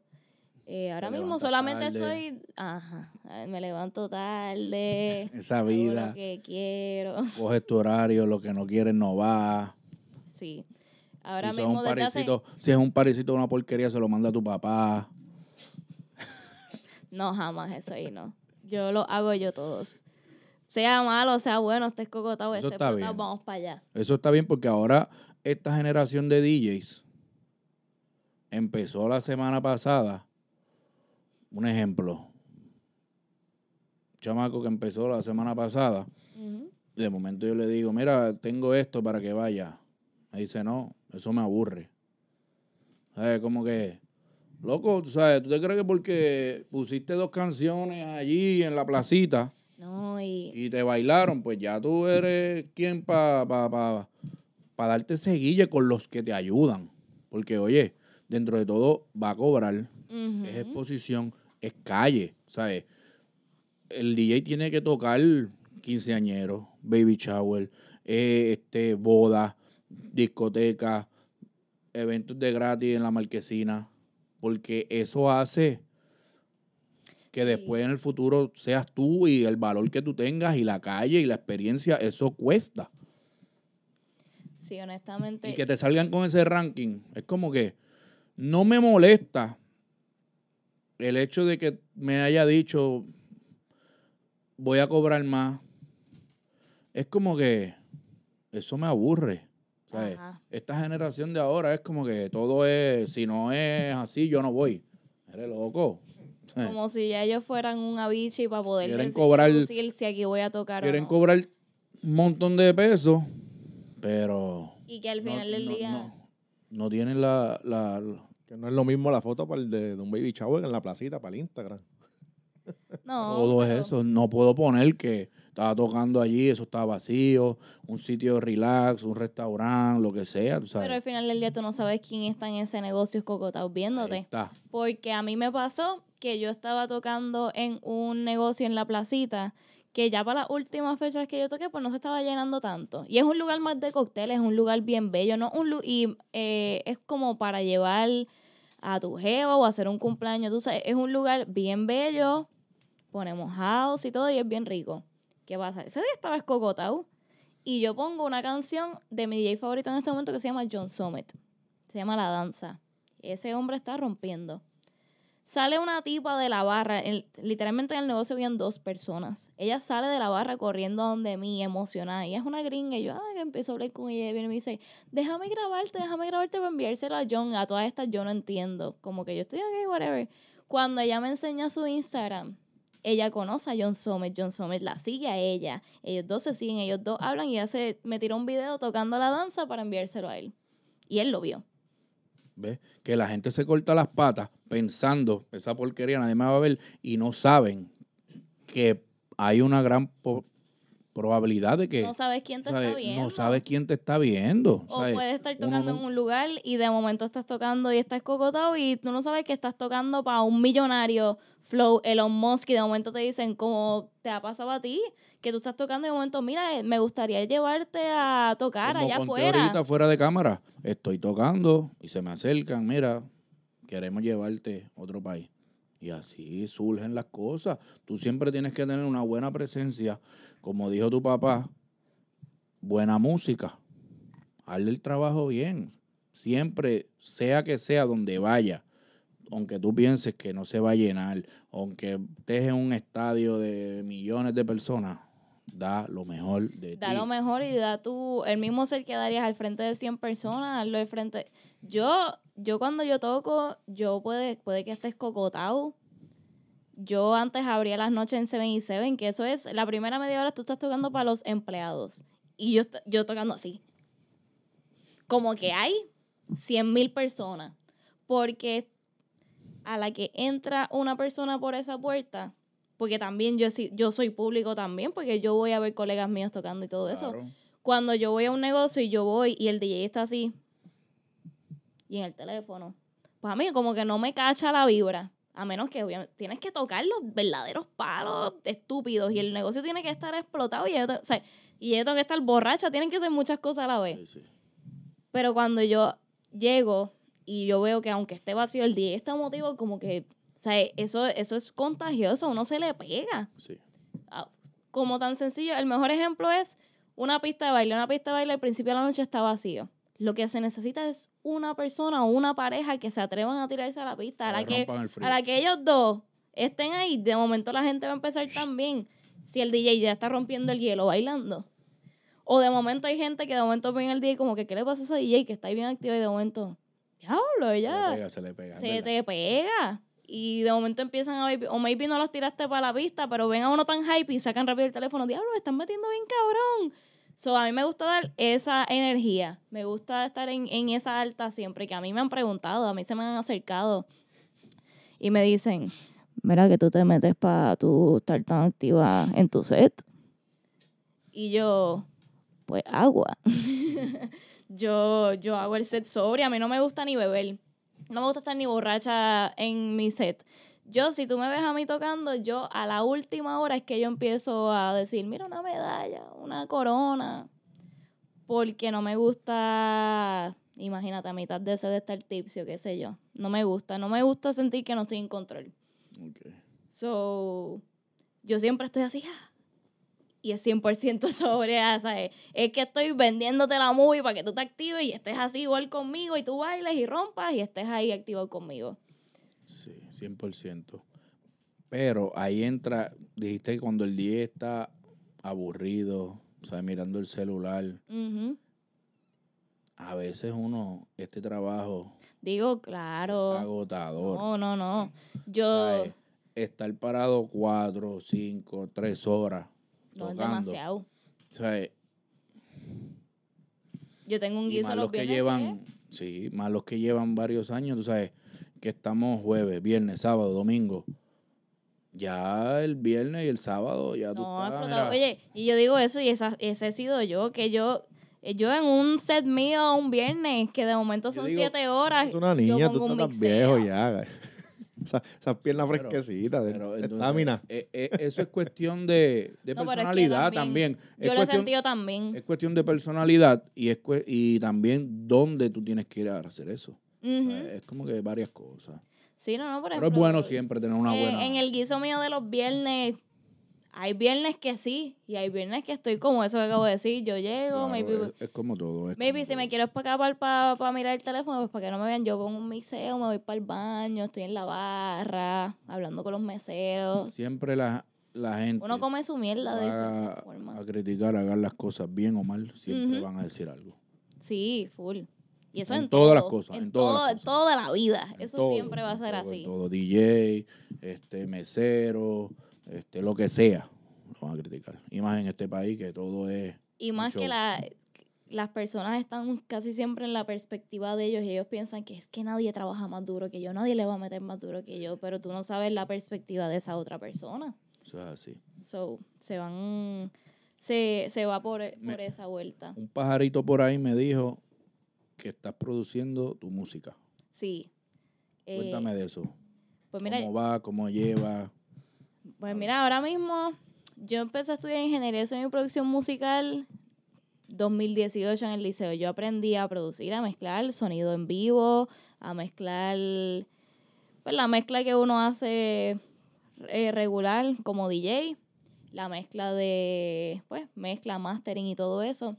Eh, ahora mismo solamente estoy, ajá, me levanto tarde. Esa vida. Lo que quiero. Coges tu horario, lo que no quieres no va. Sí. Ahora si mismo. Un parecito, Si es un parecito una porquería, se lo manda a tu papá. No, jamás eso ahí no. Yo lo hago yo todos sea malo, sea bueno, estés cocotado, estés vamos para allá. Eso está bien porque ahora esta generación de DJs empezó la semana pasada. Un ejemplo. chamaco que empezó la semana pasada. De momento yo le digo, mira, tengo esto para que vaya. Me dice, no, eso me aburre. ¿Sabes? Como que, loco, tú sabes, tú te crees que porque pusiste dos canciones allí en la placita y... te bailaron, pues ya tú eres quien para pa, pa, darte seguille con los que te ayudan. Porque, oye, dentro de todo va a cobrar, es exposición, es calle, ¿sabes? El DJ tiene que tocar quinceañeros, baby shower, eh, este, bodas, discotecas, eventos de gratis en la marquesina, porque eso hace que después en el futuro seas tú y el valor que tú tengas y la calle y la experiencia, eso cuesta. Sí, honestamente. Y que te salgan con ese ranking, es como que no me molesta el hecho de que me haya dicho voy a cobrar más. Es como que eso me aburre. Esta generación de ahora es como que todo es, si no es así, yo no voy. Eres loco. Como si ya ellos fueran un avichi para poder decir si aquí voy a tocar. Quieren cobrar un montón de pesos, pero. Y que al final del día. No, tienen la, Que no es lo mismo la foto para el de, un baby shower en la placita, para el Instagram. No. Todo es eso. No puedo poner que estaba tocando allí, eso estaba vacío, un sitio de relax, un restaurante, lo que sea. Pero al final del día tú no sabes quién está en ese negocio escocotado viéndote. Está. Porque a mí me pasó que yo estaba tocando en un negocio en la placita, que ya para las últimas fechas que yo toqué, pues no se estaba llenando tanto. Y es un lugar más de cócteles, es un lugar bien bello, ¿no? Un y eh, es como para llevar a tu jeva o hacer un cumpleaños. Tú sabes, es un lugar bien bello, ponemos house y todo, y es bien rico. ¿Qué pasa? Ese día estaba cocotau y yo pongo una canción de mi DJ favorito en este momento que se llama John Summit. Se llama La Danza. Ese hombre está rompiendo. Sale una tipa de la barra, literalmente en el negocio habían dos personas. Ella sale de la barra corriendo donde mí, emocionada. Y es una gringa y yo ah, empiezo a hablar con ella y viene y me dice, déjame grabarte, déjame grabarte para enviárselo a John. A todas estas yo no entiendo, como que yo estoy aquí, whatever. Cuando ella me enseña su Instagram, ella conoce a John Somers. John Somers la sigue a ella, ellos dos se siguen, ellos dos hablan y hace, me tiró un video tocando la danza para enviárselo a él. Y él lo vio. ¿Ves? Que la gente se corta las patas pensando, esa porquería nadie más va a ver, y no saben que hay una gran probabilidad de que... No sabes quién te está viendo. No sabes quién te está viendo. O puedes estar tocando en un lugar y de momento estás tocando y estás cocotado y tú no sabes que estás tocando para un millonario, Flow, Elon Musk, y de momento te dicen cómo te ha pasado a ti, que tú estás tocando y de momento, mira, eh, me gustaría llevarte a tocar allá afuera. Ahorita fuera de cámara, estoy tocando y se me acercan, mira, queremos llevarte a otro país y así surgen las cosas. Tú siempre tienes que tener una buena presencia. Como dijo tu papá, buena música. Hazle el trabajo bien. Siempre, sea que sea donde vaya, aunque tú pienses que no se va a llenar, aunque estés en un estadio de millones de personas, da lo mejor de ti. Da lo mejor y da tú, el mismo ser que darías al frente de 100 personas, hazlo al frente. Yo yo cuando yo toco, yo puede, puede que estés cocotado. Yo antes abría las noches en 77, que eso es, la primera media hora tú estás tocando para los empleados. Y yo, yo tocando así. Como que hay 100 mil personas. Porque a la que entra una persona por esa puerta, porque también yo, yo soy público también, porque yo voy a ver colegas míos tocando y todo eso. Cuando yo voy a un negocio y yo voy y el DJ está así, y en el teléfono. Pues a mí como que no me cacha la vibra. A menos que tienes que tocar los verdaderos palos estúpidos y el negocio tiene que estar explotado y yo, y tengo que estar borracha. Tienen que ser muchas cosas a la vez. Pero cuando yo llego y yo veo que aunque esté vacío el día, este motivo como que, o sea, eso, eso es contagioso, uno se le pega. Ah, como tan sencillo, el mejor ejemplo es una pista de baile. Una pista de baile al principio de la noche está vacío. Lo que se necesita es una persona o una pareja que se atrevan a tirarse a la pista, a la, que, a ellos dos estén ahí. De momento la gente va a empezar también. Si el DJ ya está rompiendo el hielo bailando. O de momento hay gente que de momento ven el DJ como que, ¿qué le pasa a ese DJ que está ahí bien activo y de momento, diablo, ya. Se le pega, se te pega y de momento empiezan a o maybe no los tiraste para la pista, pero ven a uno tan hype y sacan rápido el teléfono, diablo, están metiendo bien cabrón. So, a mí me gusta dar esa energía, me gusta estar en, en esa alta siempre, que a mí me han preguntado, a mí se me han acercado y me dicen, mira que tú te metes para tú estar tan activa en tu set. Y yo, pues agua. yo, yo hago el set sobrio, a mí no me gusta ni beber. No me gusta estar ni borracha en mi set yo, si tú me ves a mí tocando, yo a la última hora es que yo empiezo a decir, mira, una medalla, una corona, porque no me gusta, imagínate, a mitad de ese de estar tipsio, qué sé yo, no me gusta, no me gusta sentir que no estoy en control. So, yo siempre estoy así, ah", y es 100% sobre, ah, ¿sabes? es que estoy vendiéndote la movie para que tú te actives y estés así igual conmigo y tú bailes y rompas y estés ahí activo conmigo. Sí, 100%. Pero ahí entra, dijiste que cuando el día está aburrido, o sea, mirando el celular, a veces uno, este trabajo... Digo, claro. Es agotador. No, no, no. Yo... estar parado cuatro, cinco, tres horas. No, es demasiado. O sea, eh, yo tengo un guiso los que llevan, ¿eh? sí, más los que llevan varios años, tú sabes, que estamos jueves, viernes, sábado, domingo. Ya el viernes y el sábado ya tú estás, Oye, y yo digo eso y esa, ese he sido yo, que yo eh, yo en un set mío un viernes, que de momento son siete horas. Es una niña, tú estás viejo ya. Esas piernas fresquecitas, estamina. Eh, eh, eso es cuestión de, personalidad también, Yo lo he sentido también. Es cuestión de personalidad y, es, y también dónde tú tienes que ir a hacer eso es como que varias cosas. Sí, no, no, por Pero es bueno siempre tener una buena. En, el guiso mío de los viernes, hay viernes que sí y hay viernes que estoy como eso que acabo de decir. Yo llego, maybe. Es, como todo. Es maybe si me quiero escapar para, para mirar el teléfono, pues para que no me vean, yo con un miseo, me voy para el baño, estoy en la barra, hablando con los meseros. Siempre la, gente. Uno come su mierda de A criticar, a hacer las cosas bien o mal, siempre van a decir algo. Sí, full. Y eso en, todas las cosas. En, toda la vida. eso siempre va a ser así. Todo DJ, este, mesero, este, lo que sea, lo van a criticar. Y más en este país que todo es. Y más que las personas están casi siempre en la perspectiva de ellos y ellos piensan que es que nadie trabaja más duro que yo, nadie le va a meter más duro que yo, pero tú no sabes la perspectiva de esa otra persona. Eso es así. So, se van, se, va por, esa vuelta. Un pajarito por ahí me dijo que estás produciendo tu música. Sí. Eh, Cuéntame de eso. Pues ¿Cómo va? ¿Cómo lleva? Pues mira, ahora mismo yo empecé a estudiar ingeniería de y producción musical 2018 en el liceo. Yo aprendí a producir, a mezclar sonido en vivo, a mezclar pues, la mezcla que uno hace eh, regular como DJ, la mezcla de, pues, mezcla, mastering y todo eso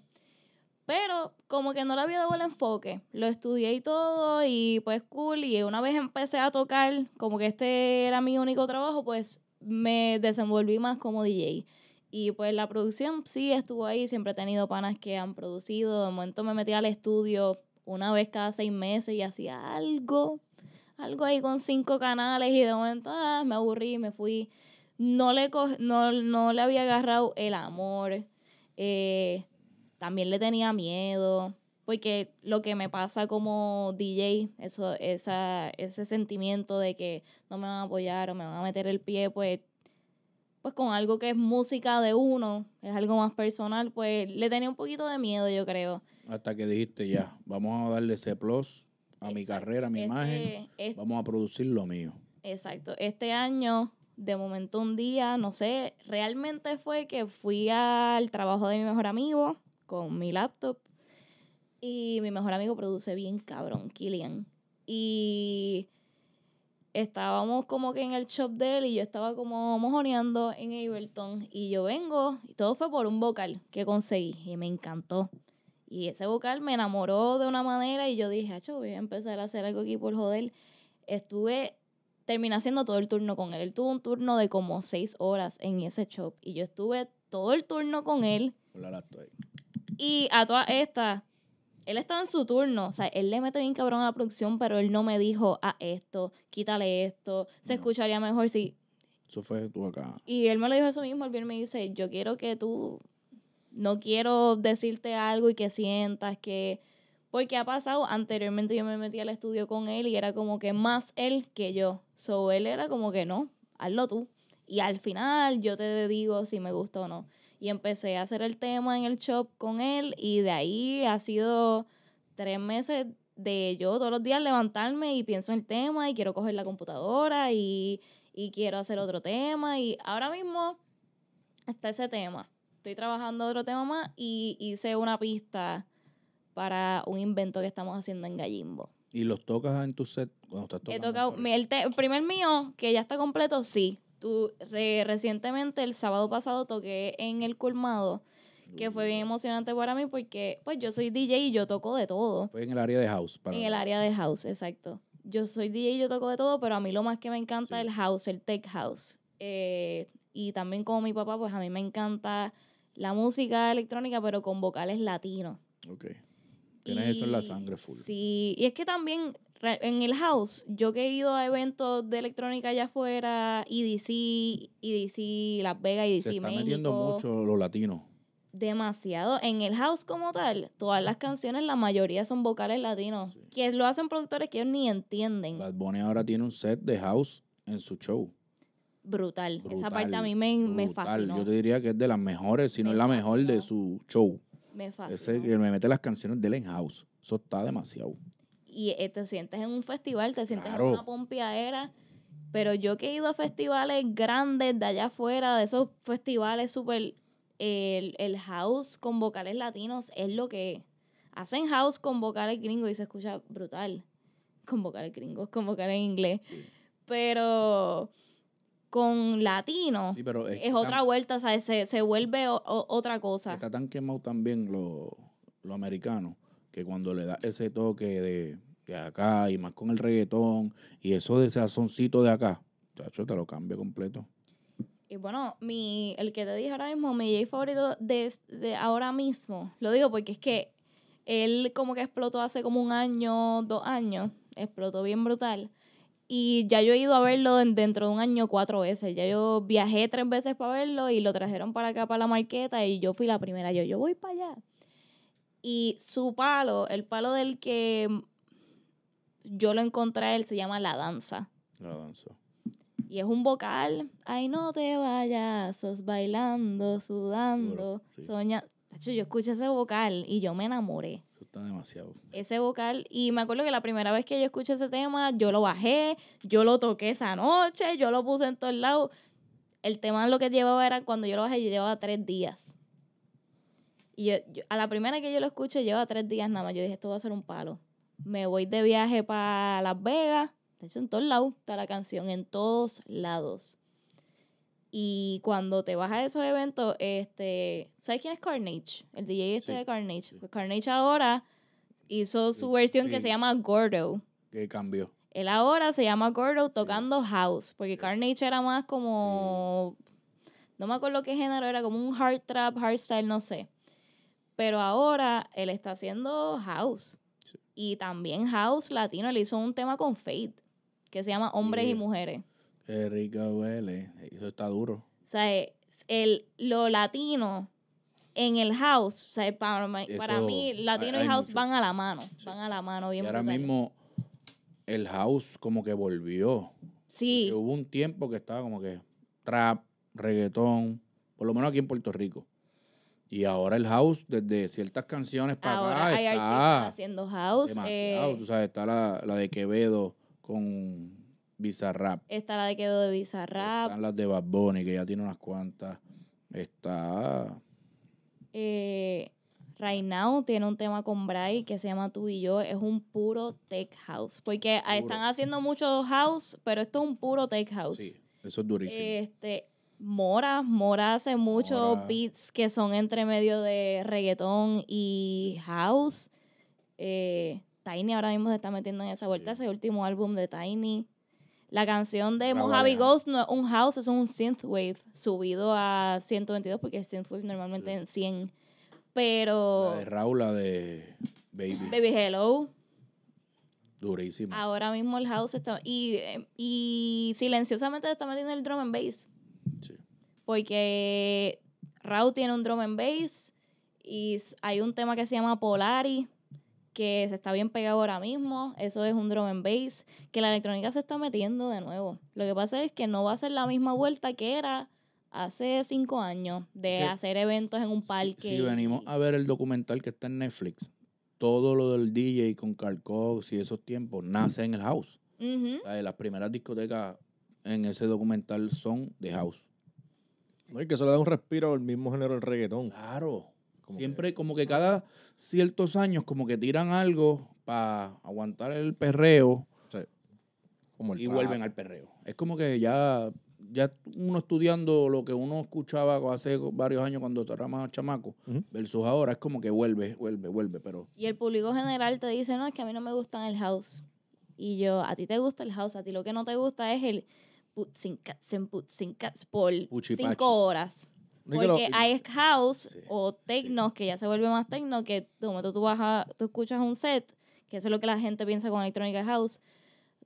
pero como que no le había dado el enfoque. Lo estudié y todo, y pues cool. Y una vez empecé a tocar, como que este era mi único trabajo, pues me desenvolví más como DJ. Y pues la producción sí estuvo ahí, siempre he tenido panas que han producido. De momento me metí al estudio una vez cada seis meses y hacía algo, algo ahí con cinco canales y de momento ah, me aburrí, me fui. No le, no, no le había agarrado el amor. Eh, también le tenía miedo, porque lo que me pasa como DJ, eso, esa, ese sentimiento de que no me van a apoyar o me van a meter el pie, pues, pues con algo que es música de uno, es algo más personal, pues le tenía un poquito de miedo, yo creo. Hasta que dijiste ya, vamos a darle ese plus a mi carrera, a mi imagen, vamos a producir lo mío. Exacto. Este año de momento un día, no sé, realmente fue que fui al trabajo de mi mejor amigo con mi laptop. Y mi mejor amigo produce bien cabrón, Killian. Y estábamos como que en el shop de él y yo estaba como mojoneando en Ableton. Y yo vengo, y todo fue por un vocal que conseguí y me encantó. Y ese vocal me enamoró de una manera y yo dije, voy a empezar a hacer algo aquí por joder. Estuve terminé haciendo todo el turno con él. Él tuvo un turno de como seis horas en ese shop y yo estuve todo el turno con él. Y a todas estas, él estaba en su turno. O sea, él le mete bien cabrón a la producción, pero él no me dijo a ah, esto, quítale esto, se escucharía mejor si. Eso tú acá. Y él me lo dijo eso mismo. Él me dice: Yo quiero que tú. No quiero decirte algo y que sientas que. Porque ha pasado, anteriormente yo me metí al estudio con él y era como que más él que yo. So él era como que no, hazlo tú. Y al final yo te digo si me gusta o no y empecé a hacer el tema en el shop con él y de ahí ha sido tres meses de yo todos los días levantarme y pienso en el tema y quiero coger la computadora y, quiero hacer otro tema y ahora mismo está ese tema. Estoy trabajando otro tema más y hice una pista para un invento que estamos haciendo en Gallimbo. ¿Y los tocas en tu set? Cuando estás tocando, el primer mío, que ya está completo, sí. Tú, recientemente, el sábado pasado, toqué en El Colmado, que fue bien uh. emocionante para mí porque pues yo soy DJ y yo toco de todo. Fue pues, en el área de house. en el área de house, exacto. Yo soy DJ y yo toco de todo, pero a mí lo más que me encanta es el house, el tech house. Eh, y también como mi papá, pues a mí me encanta la música electrónica, pero con vocales latinos. Ok. Tienes eso en la sangre full. Sí, y es que también en el house, yo que he ido a eventos de electrónica allá afuera, EDC, EDC Las Vegas, EDC Se está metiendo mucho los latinos. Demasiado. En el house como tal, todas las canciones, la mayoría son vocales latinos, que lo hacen productores que ellos ni entienden. Bad Bunny ahora tiene un set de house en su show. Brutal. Esa parte a mí me, fascinó. Yo te diría que es de las mejores, si no es la mejor de su show. Me fascinó. Ese que me mete las canciones de él en house. Eso está demasiado y eh, te sientes en un festival, te sientes en una pompiadera. Pero yo que he ido a festivales grandes de allá afuera, de esos festivales súper. El, house con vocales latinos es lo que hacen house con vocales gringos y se escucha brutal. Con vocales gringos, con vocales en inglés. Pero con latinos es, otra vuelta, Se, se vuelve otra cosa. Está tan quemado también los lo americano que cuando le da ese toque de, acá y más con el reggaetón y eso de ese sazoncito de acá, chacho, te lo cambia completo. Y bueno, mi, el que te dije ahora mismo, mi DJ favorito de, ahora mismo, lo digo porque es que él como que explotó hace como un año, dos años, explotó bien brutal. Y ya yo he ido a verlo dentro de un año cuatro veces. Ya yo viajé tres veces para verlo y lo trajeron para acá, para la marqueta, y yo fui la primera. Yo, yo voy para allá. Y su palo, el palo del que yo lo encontré, él se llama La Danza. La Danza. Y es un vocal. Ay, no te vayas, sos bailando, sudando, soña De soñando. Yo escuché ese vocal y yo me enamoré. Eso está demasiado. Ese vocal. Y me acuerdo que la primera vez que yo escuché ese tema, yo lo bajé, yo lo toqué esa noche, yo lo puse en todos lados. El tema lo que llevaba era cuando yo lo bajé, yo llevaba tres días. Y a la primera que yo lo escuché, lleva tres días nada más. Yo dije, esto va a ser un palo. Me voy de viaje para Las Vegas. De hecho, en todos lados está la canción, en todos lados. Y cuando te vas a esos eventos, este, ¿sabes quién es Carnage? El DJ este de Carnage. Pues Carnage ahora hizo su versión que se llama Gordo. Que cambió. Él ahora se llama Gordo tocando house, porque Carnage era más como, no me acuerdo qué género, era como un hard trap, hard style, no sé. Pero ahora él está haciendo house. Y también house latino, Él hizo un tema con Fate, que se llama Hombres y Mujeres. Qué rico huele, eso está duro. O sea, eh, el, lo latino en el house, o para, mí latino y house van a la mano, van a la mano bien. Y ahora mismo el house como que volvió. Sí. hubo un tiempo que estaba como que trap, reggaetón, por lo menos aquí en Puerto Rico. Y ahora el house, desde ciertas canciones para ahora hay está haciendo house. Demasiado, eh, tú sabes, está la, de Quevedo con Bizarrap. Está la de Quevedo de Bizarrap. Están las de Bad Bunny, que ya tiene unas cuantas. Está... Eh, right now tiene un tema con Bray que se llama Tú y Yo. Es un puro tech house. Porque ah, están haciendo mucho house, pero esto es un puro tech house. Sí, eso es durísimo. Este, Mora, Mora hace muchos beats que son entre medio de reggaetón y house. Eh, Tiny ahora mismo se está metiendo en esa vuelta, ese último álbum de Tiny. La canción de Mojave Ghost no es un house, es un synthwave subido a 122 porque el synthwave normalmente en 100. Pero... La de Raúl, de Baby. Baby Hello. Durísimo. Ahora mismo el house está... Y, eh, y silenciosamente está metiendo el drum and bass porque Rao tiene un drum and bass y hay un tema que se llama Polari que se está bien pegado ahora mismo, eso es un drum and bass, que la electrónica se está metiendo de nuevo. Lo que pasa es que no va a ser la misma vuelta que era hace cinco años de hacer eventos en un parque. Si, venimos a ver el documental que está en Netflix, todo lo del DJ con Carl Cox y esos tiempos nace en el house. las primeras discotecas en ese documental son de house. No, y que eso le da un respiro al mismo género del reggaetón. Claro. Siempre, como que cada ciertos años, como que tiran algo para aguantar el perreo. Como y vuelven al perreo. Es como que ya, ya uno estudiando lo que uno escuchaba hace varios años cuando era más chamaco, versus ahora, es como que vuelve, vuelve, vuelve. pero Y el público general te dice, no, es que a mí no me gustan el house. Y yo, a ti te gusta el house, a ti lo que no te gusta es el por cinco horas. Porque hay house o techno, que ya se vuelve más techno, que de tú, vas a, tú escuchas un set, que eso es lo que la gente piensa con electrónica house.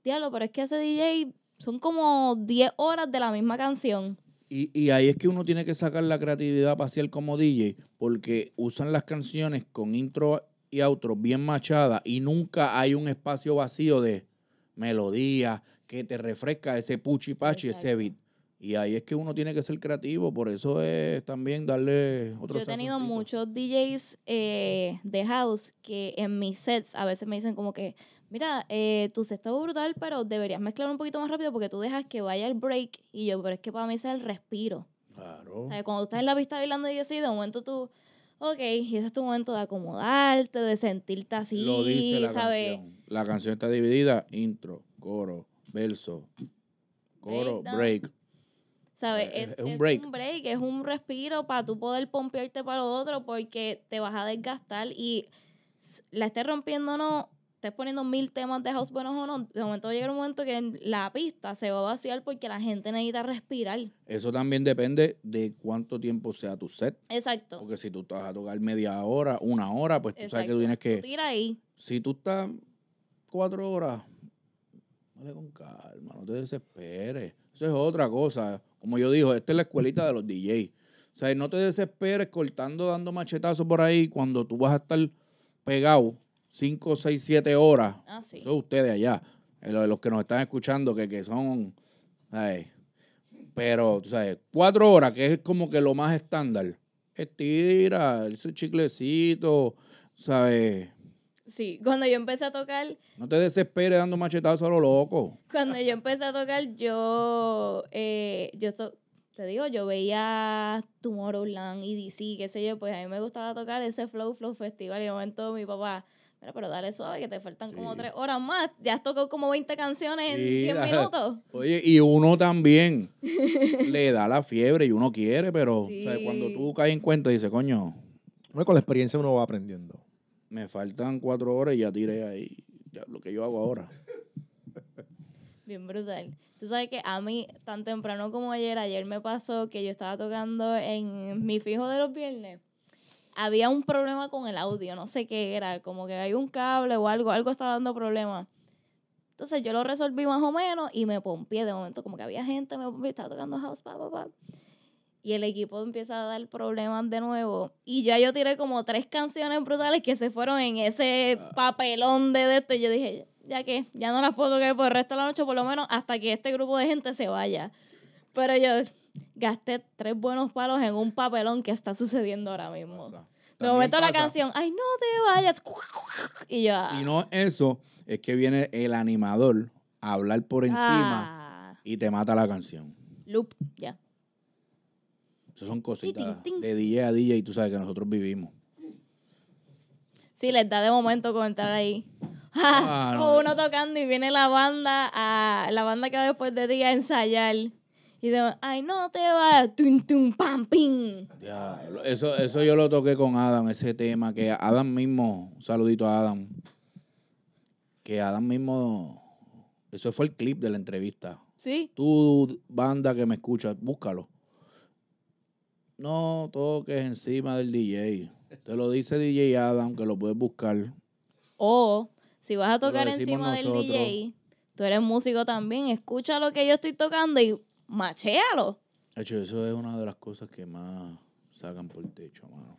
Diablo, pero es que ese DJ son como 10 horas de la misma canción. Y, y, ahí es que uno tiene que sacar la creatividad para ser como DJ, porque usan las canciones con intro y outro bien machadas y nunca hay un espacio vacío de melodía, que te refresca ese puchi pachi, ese beat. Y ahí es que uno tiene que ser creativo, por eso es también darle otro Yo he tenido muchos DJs eh, de house que en mis sets a veces me dicen como que, mira, eh, tu set está brutal, pero deberías mezclar un poquito más rápido porque tú dejas que vaya el break. Y yo, pero es que para mí es el respiro. Claro. O sea, cuando tú estás en la pista bailando y así, de momento tú, ok, y ese es tu momento de acomodarte, de sentirte así. Lo dice La canción está dividida, intro, coro, verso, coro, break. ¿Sabes? Eh, es, es, un, break. es un respiro para tú poder pompearte para lo otro porque te vas a desgastar y la estés rompiendo no estés poniendo mil temas de house buenos o no, de momento llega un momento que la pista se va a vaciar porque la gente necesita respirar. Eso también depende de cuánto tiempo sea tu set. Exacto. Porque si tú estás a tocar media hora, una hora, pues tú sabes que tú tienes que... Tira ahí. Si tú estás cuatro horas, con calma, no te desesperes. Eso es otra cosa. Como yo digo, esta es la escuelita de los DJs. O sea, no te desesperes cortando, dando machetazos por ahí cuando tú vas a estar pegado 5, 6, 7 horas. Ah, sí. Eso ustedes allá, eh, los que nos están escuchando, que, son... pero, tú sabes, cuatro horas, que es como que lo más estándar. Estira, ese chiclecito, ¿sabes? Sí, cuando yo empecé a tocar... No te desesperes dando machetazos a lo loco. Cuando yo empecé a tocar, yo... Eh, yo te digo, yo veía Tomorrowland y e DC, qué sé yo, pues a mí me gustaba tocar ese Flow Flow Festival y de momento mi papá, pero dale suave que te faltan como tres horas más, ya has tocado como 20 canciones en 10 minutos. Oye, y uno también le da la fiebre y uno quiere, pero cuando tú caes en cuenta y dices, coño. Bueno, con la experiencia uno va aprendiendo me faltan cuatro horas y ya tiré ahí lo que yo hago ahora. Bien brutal. Tú sabes que a mí, tan temprano como ayer, ayer me pasó que yo estaba tocando en mi fijo de los viernes. Había un problema con el audio, no sé qué era, como que hay un cable o algo, algo estaba dando problema. Entonces yo lo resolví más o menos y me pompé de momento, como que había gente, me estaba tocando house, pa, pa, y el equipo empieza a dar problemas de nuevo. Y ya yo tiré como tres canciones brutales que se fueron en ese ah. papelón de, esto. Y yo dije, ya que, ya no las puedo tocar por el resto de la noche, por lo menos hasta que este grupo de gente se vaya. Pero yo gasté tres buenos palos en un papelón que está sucediendo ahora mismo. Te meto la canción, ay, no te vayas. Y yo. Ah. Si no eso, es que viene el animador a hablar por encima ah. y te mata la canción. Loop, ya. Eso son cositas de DJ a DJ y tú sabes que nosotros vivimos. Sí, les da de momento comentar ahí. uno tocando y viene la banda, a, la banda que va después de día a ensayar. Y de, ay, no te va, tum, tum, pam, pim. eso, eso yo lo toqué con Adam, ese tema, que Adam mismo, un saludito a Adam, que Adam mismo, eso fue el clip de la entrevista. Sí. Tú, banda que me escucha, búscalo no es encima del DJ. Te lo dice DJ Adam, que lo puedes buscar. O si vas a tocar encima del DJ, tú eres músico también, escucha lo que yo estoy tocando y machéalo. De hecho, eso es una de las cosas que más sacan por el techo, mano.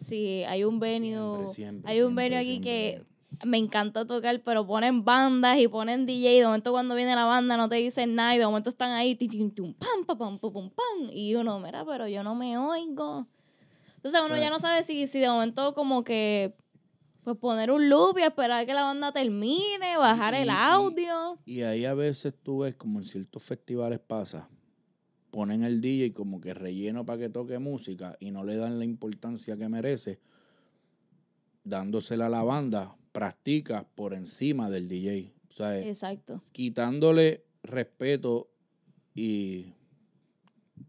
Sí, hay un venio, hay un venio aquí que me encanta tocar, pero ponen bandas y ponen DJ. Y de momento, cuando viene la banda, no te dicen nada. Y de momento están ahí, pam, pam, pam, pam, pam. Y uno, mira, pero yo no me oigo. Entonces, uno ya no sabe si, si de momento, como que, pues poner un loop y esperar que la banda termine, bajar el audio. Y, y ahí a veces tú ves, como en ciertos festivales pasa, ponen el DJ como que relleno para que toque música y no le dan la importancia que merece dándosela a la banda practicas por encima del DJ. O eh, Exacto. Quitándole respeto y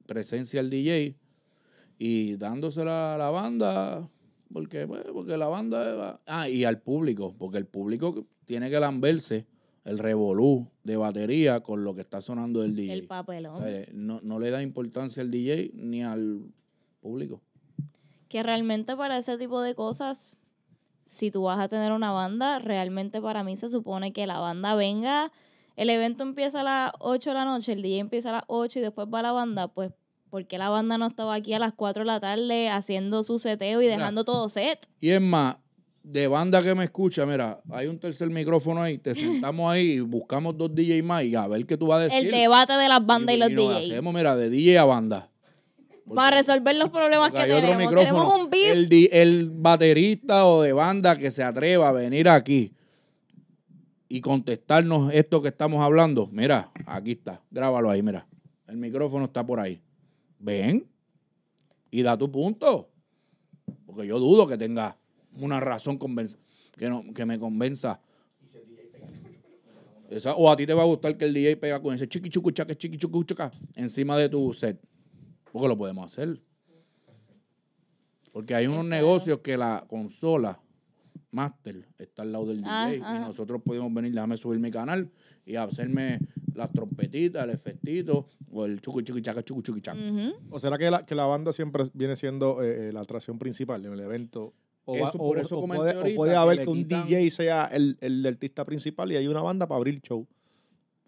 presencia al DJ y dándosela a la banda, porque, pues, porque la banda... Ah, y al público, porque el público tiene que lamberse el revolú de batería con lo que está sonando el DJ. El papelón. Eh, no, no le da importancia al DJ ni al público. Que realmente para ese tipo de cosas si tú vas a tener una banda, realmente para mí se supone que la banda venga, el evento empieza a las 8 de la noche, el día empieza a las 8 y después va la banda, pues porque la banda no estaba aquí a las 4 de la tarde haciendo su seteo y dejando todo set? Y es más, de banda que me escucha, mira, hay un tercer micrófono ahí, te sentamos ahí y buscamos dos DJ más y a ver qué tú vas a decir. El debate de las bandas y, los y Hacemos, mira, de DJ a banda a resolver los problemas que tenemos. Tenemos un beat. El, baterista o de banda que se atreva a venir aquí y contestarnos esto que estamos hablando. Mira, aquí está. Grábalo ahí, mira. El micrófono está por ahí. Ven y da tu punto. Porque yo dudo que tenga una razón que, me convenza. o a ti te va a gustar que el DJ pega con ese chiqui chucu chiqui chucu encima de tu set. Porque lo podemos hacer. Porque hay unos negocios que la consola Master está al lado del ah, DJ y ah. nosotros podemos venir, déjame subir mi canal y hacerme las trompetitas, el efectito o el chucu chucu chaca chucu chucu ¿O será que la, que la banda siempre viene siendo eh, eh, la atracción principal en el evento? O, puede, haber que, un DJ sea el, el artista principal y hay una banda para abrir el show.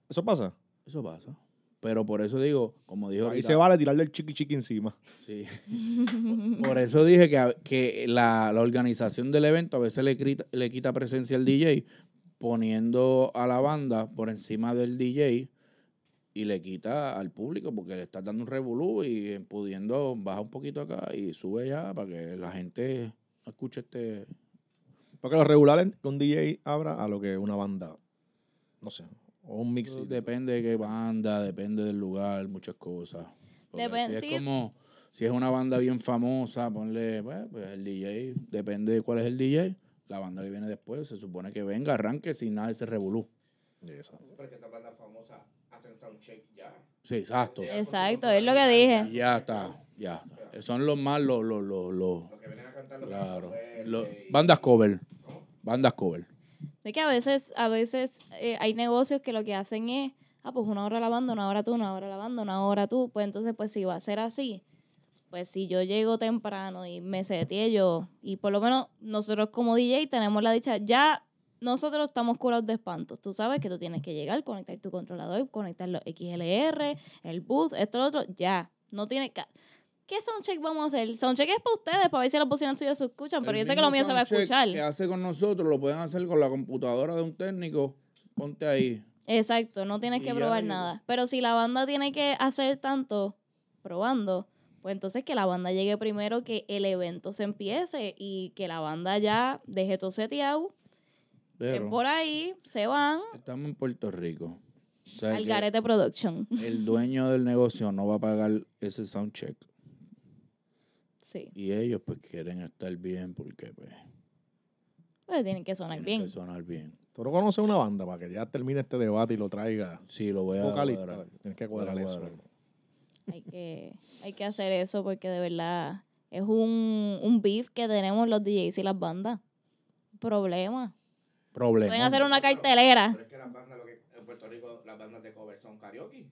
¿Eso pasa? Eso pasa. Pero por eso digo, como dijo. Ahí se vale tirarle el chiqui chiqui encima. Sí. por, eso dije que, la, organización del evento a veces le, quita, le quita presencia al DJ, poniendo a la banda por encima del DJ y le quita al público porque le está dando un revolú y eh, pudiendo baja un poquito acá y sube ya para que la gente escuche este. Para que lo regulares que un DJ abra a lo que una banda. No sé, un mix. Depende de qué banda, depende del lugar, muchas cosas. Depende. Si es como, si es una banda bien famosa, ponle, pues, pues el DJ, depende de cuál es el DJ, la banda que viene después, se supone que venga, arranque sin nada se ese revolú. Exacto. hacen soundcheck ya. Sí, exacto. Exacto, es lo que dije. Ya está, ya. Son los más, los, los, que vienen a cantar los bandas cover. Bandas cover. De que a veces, a veces eh, hay negocios que lo que hacen es, ah, pues una hora lavando, una hora tú, una hora lavando, una hora tú. Pues entonces, pues si va a ser así, pues si yo llego temprano y me seteé yo, y por lo menos nosotros como DJ tenemos la dicha, ya nosotros estamos curados de espanto Tú sabes que tú tienes que llegar, conectar tu controlador, conectar los XLR, el booth, esto, lo otro, ya. No tiene que ¿Qué soundcheck vamos a hacer? Soundcheck es para ustedes, para ver si los bocinas tuyos se escuchan, pero yo sé que lo mío se va a escuchar. que hace con nosotros lo pueden hacer con la computadora de un técnico. Ponte ahí. Exacto, no tienes que probar nada. Pero si la banda tiene que hacer tanto probando, pues entonces que la banda llegue primero, que el evento se empiece y que la banda ya deje todo seteado. Pero por ahí, se van. Estamos en Puerto Rico. Al Garete Production. El dueño del negocio no va a pagar ese soundcheck. Y ellos pues quieren estar bien porque pues... Pues tienen que sonar bien. que sonar bien. Tú no conoces una banda para que ya termine este debate y lo traiga. Sí, lo voy a vocalista. Tienes que cuadrar, eso. Hay que, hacer eso porque de verdad es un, un beef que tenemos los DJs y las bandas. Problema. Problema. Pueden hacer una cartelera. Pero que en Puerto Rico, las bandas de cover son karaoke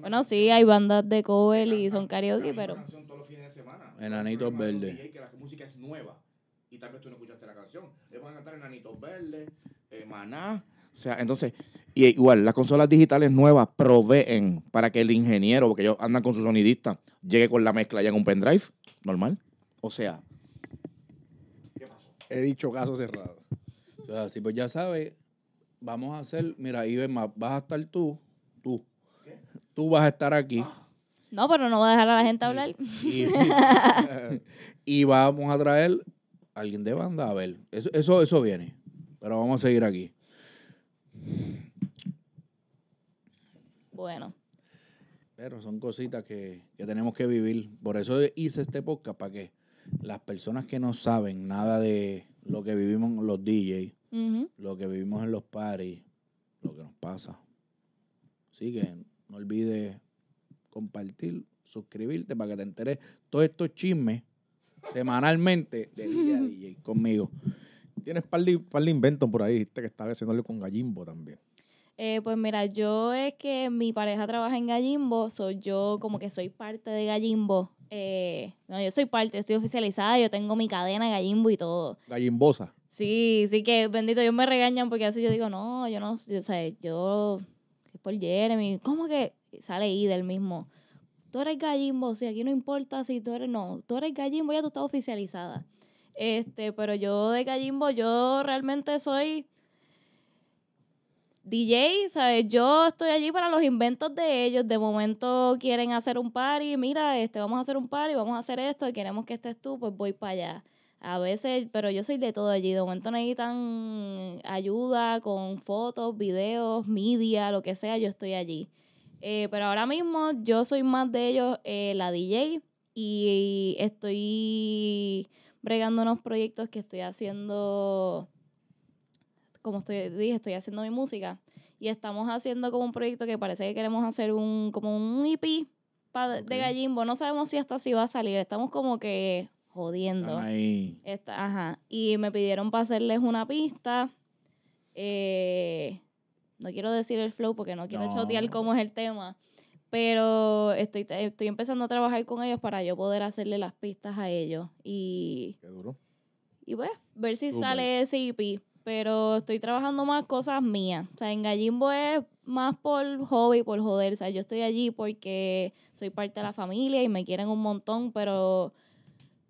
bueno, sí, hay bandas de cover y son karaoke, pero... todos los fines de semana. Enanitos Verdes. Que la música es nueva y tal vez tú no escuchaste la canción. Le van a cantar Enanitos Verdes, eh, Maná. O sea, entonces, y igual, las consolas digitales nuevas proveen para que el ingeniero, porque ellos andan con su sonidista, llegue con la mezcla ya en un pendrive, normal. O sea... ¿Qué pasó? He dicho caso cerrado. O sea, sí, pues ya sabes, vamos a hacer, mira, Iberma, vas a estar tú, tú, tú vas a estar aquí. No, pero no voy a dejar a la gente hablar. Y, vamos a traer a alguien de banda a ver. Eso, eso, viene. Pero vamos a seguir aquí. Bueno. Pero son cositas que, que, tenemos que vivir. Por eso hice este podcast, para que las personas que no saben nada de lo que vivimos los DJs, lo que vivimos en los parties, lo que nos pasa. siguen. No olvides compartir, suscribirte para que te enteres todos estos chismes semanalmente de DJ conmigo. Tienes par de, par por ahí, dijiste que estaba haciéndole con Gallimbo también. Eh, pues mira, yo es que mi pareja trabaja en Gallimbo, soy yo como que soy parte de Gallimbo. Eh, no, yo soy parte, estoy oficializada, yo tengo mi cadena Gallimbo y todo. Gallimbosa. Sí, sí que bendito, ellos me regañan porque así yo digo, no, yo no, yo, o sea, yo por Jeremy. ¿Cómo que sale ahí del mismo? Tú eres gallimbo, si aquí no importa si tú eres, no, tú eres gallimbo, ya tú estás oficializada. Este, pero yo de gallimbo, yo realmente soy DJ, ¿sabes? Yo estoy allí para los inventos de ellos. De momento quieren hacer un party, mira, este, vamos a hacer un party, vamos a hacer esto, y queremos que estés tú, pues voy para allá. A veces, pero yo soy de todo allí. De momento necesitan ayuda con fotos, videos, media, lo que sea, yo estoy allí. Eh, pero ahora mismo yo soy más de ellos eh, la DJ y estoy bregando unos proyectos que estoy haciendo, como estoy, dije, estoy haciendo mi música y estamos haciendo como un proyecto que parece que queremos hacer un como un EP de gallimbo. No sabemos si hasta si va a salir, estamos como que jodiendo. ajá. Y me pidieron para hacerles una pista. Eh, no quiero decir el flow porque no quiero chotear cómo es el tema. Pero estoy, estoy empezando a trabajar con ellos para yo poder hacerle las pistas a ellos. Y. Y bueno pues, ver si sale ese EP. Pero estoy trabajando más cosas mías. O sea, en Gallimbo es más por hobby, por joder. O sea, yo estoy allí porque soy parte de la familia y me quieren un montón, pero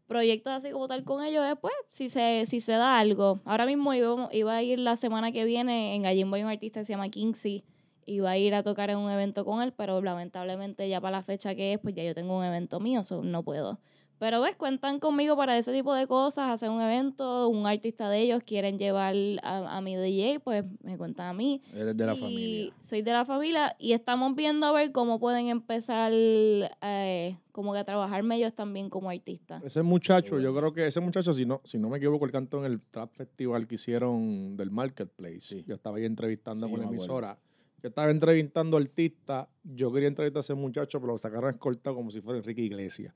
proyectos así como tal con ellos después, si se, si se da algo. Ahora mismo iba, iba a ir la semana que viene en Gallimbo hay un artista que se llama Kinsey, iba a ir a tocar en un evento con él, pero lamentablemente ya para la fecha que es, pues ya yo tengo un evento mío, so no puedo. Pero ves, cuentan conmigo para ese tipo de cosas, hacer un evento, un artista de ellos quieren llevar a, mi DJ, pues me cuentan a mí. Eres de la familia. Soy de la familia y estamos viendo a ver cómo pueden empezar eh, como que a trabajarme ellos también como artista. Ese muchacho, yo creo que ese muchacho, si no, si no me equivoco, el canto en el Trap Festival que hicieron del Marketplace. Yo estaba ahí entrevistando con la emisora. Yo estaba entrevistando artistas, yo quería entrevistar a ese muchacho, pero lo sacaron escoltado como si fuera Enrique Iglesias.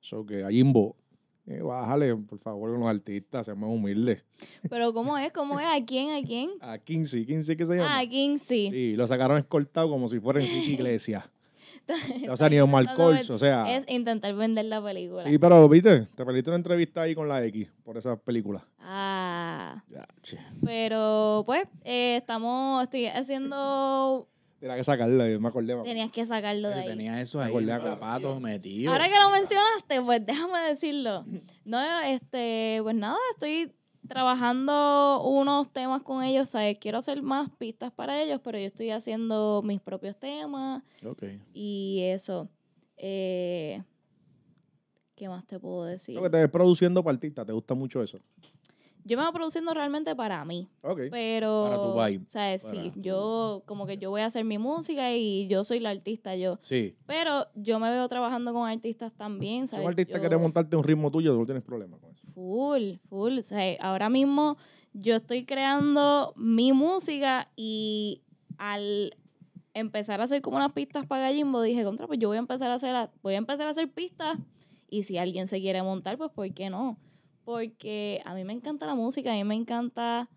So que Jimbo, eh, bájale, por favor, con los artistas, sean más humildes. Pero ¿cómo es? ¿Cómo es? ¿A quién? ¿A quién? A Kinsey, Kinsey qué se llama. A ah, Kinsey. Y lo sacaron escoltado como si fuera en Iglesia. o sea, ni un Malcolch, o sea. Es intentar vender la película. Sí, pero viste, te perdiste una entrevista ahí con la X por esa película. Ah. Ya, pero pues, eh, estamos, estoy haciendo Tenía que sacarlo, ahí, me acordé. Tenías que sacarlo de ahí. tenía eso ahí, zapatos Ahora que lo mencionaste, pues déjame decirlo. No, este, pues nada, estoy trabajando unos temas con ellos, ¿sabes? Quiero hacer más pistas para ellos, pero yo estoy haciendo mis propios temas Ok. y eso. Eh, ¿Qué más te puedo decir? Lo que te ves produciendo partita, ¿te gusta mucho eso? Yo me voy produciendo realmente para mí. Pero. O sea, sí, yo como que yo voy a hacer mi música y yo soy la artista yo. Sí. Pero yo me veo trabajando con artistas también, Si un artista quiere montarte un ritmo tuyo, tú no tienes problema con eso. Full, full. O sea, ahora mismo yo estoy creando mi música y al empezar a hacer como unas pistas para Gallimbo, dije, contra, pues yo voy a empezar a hacer, voy a empezar a hacer pistas y si alguien se quiere montar, pues ¿por qué no? porque a mí me encanta la música, a mí me encanta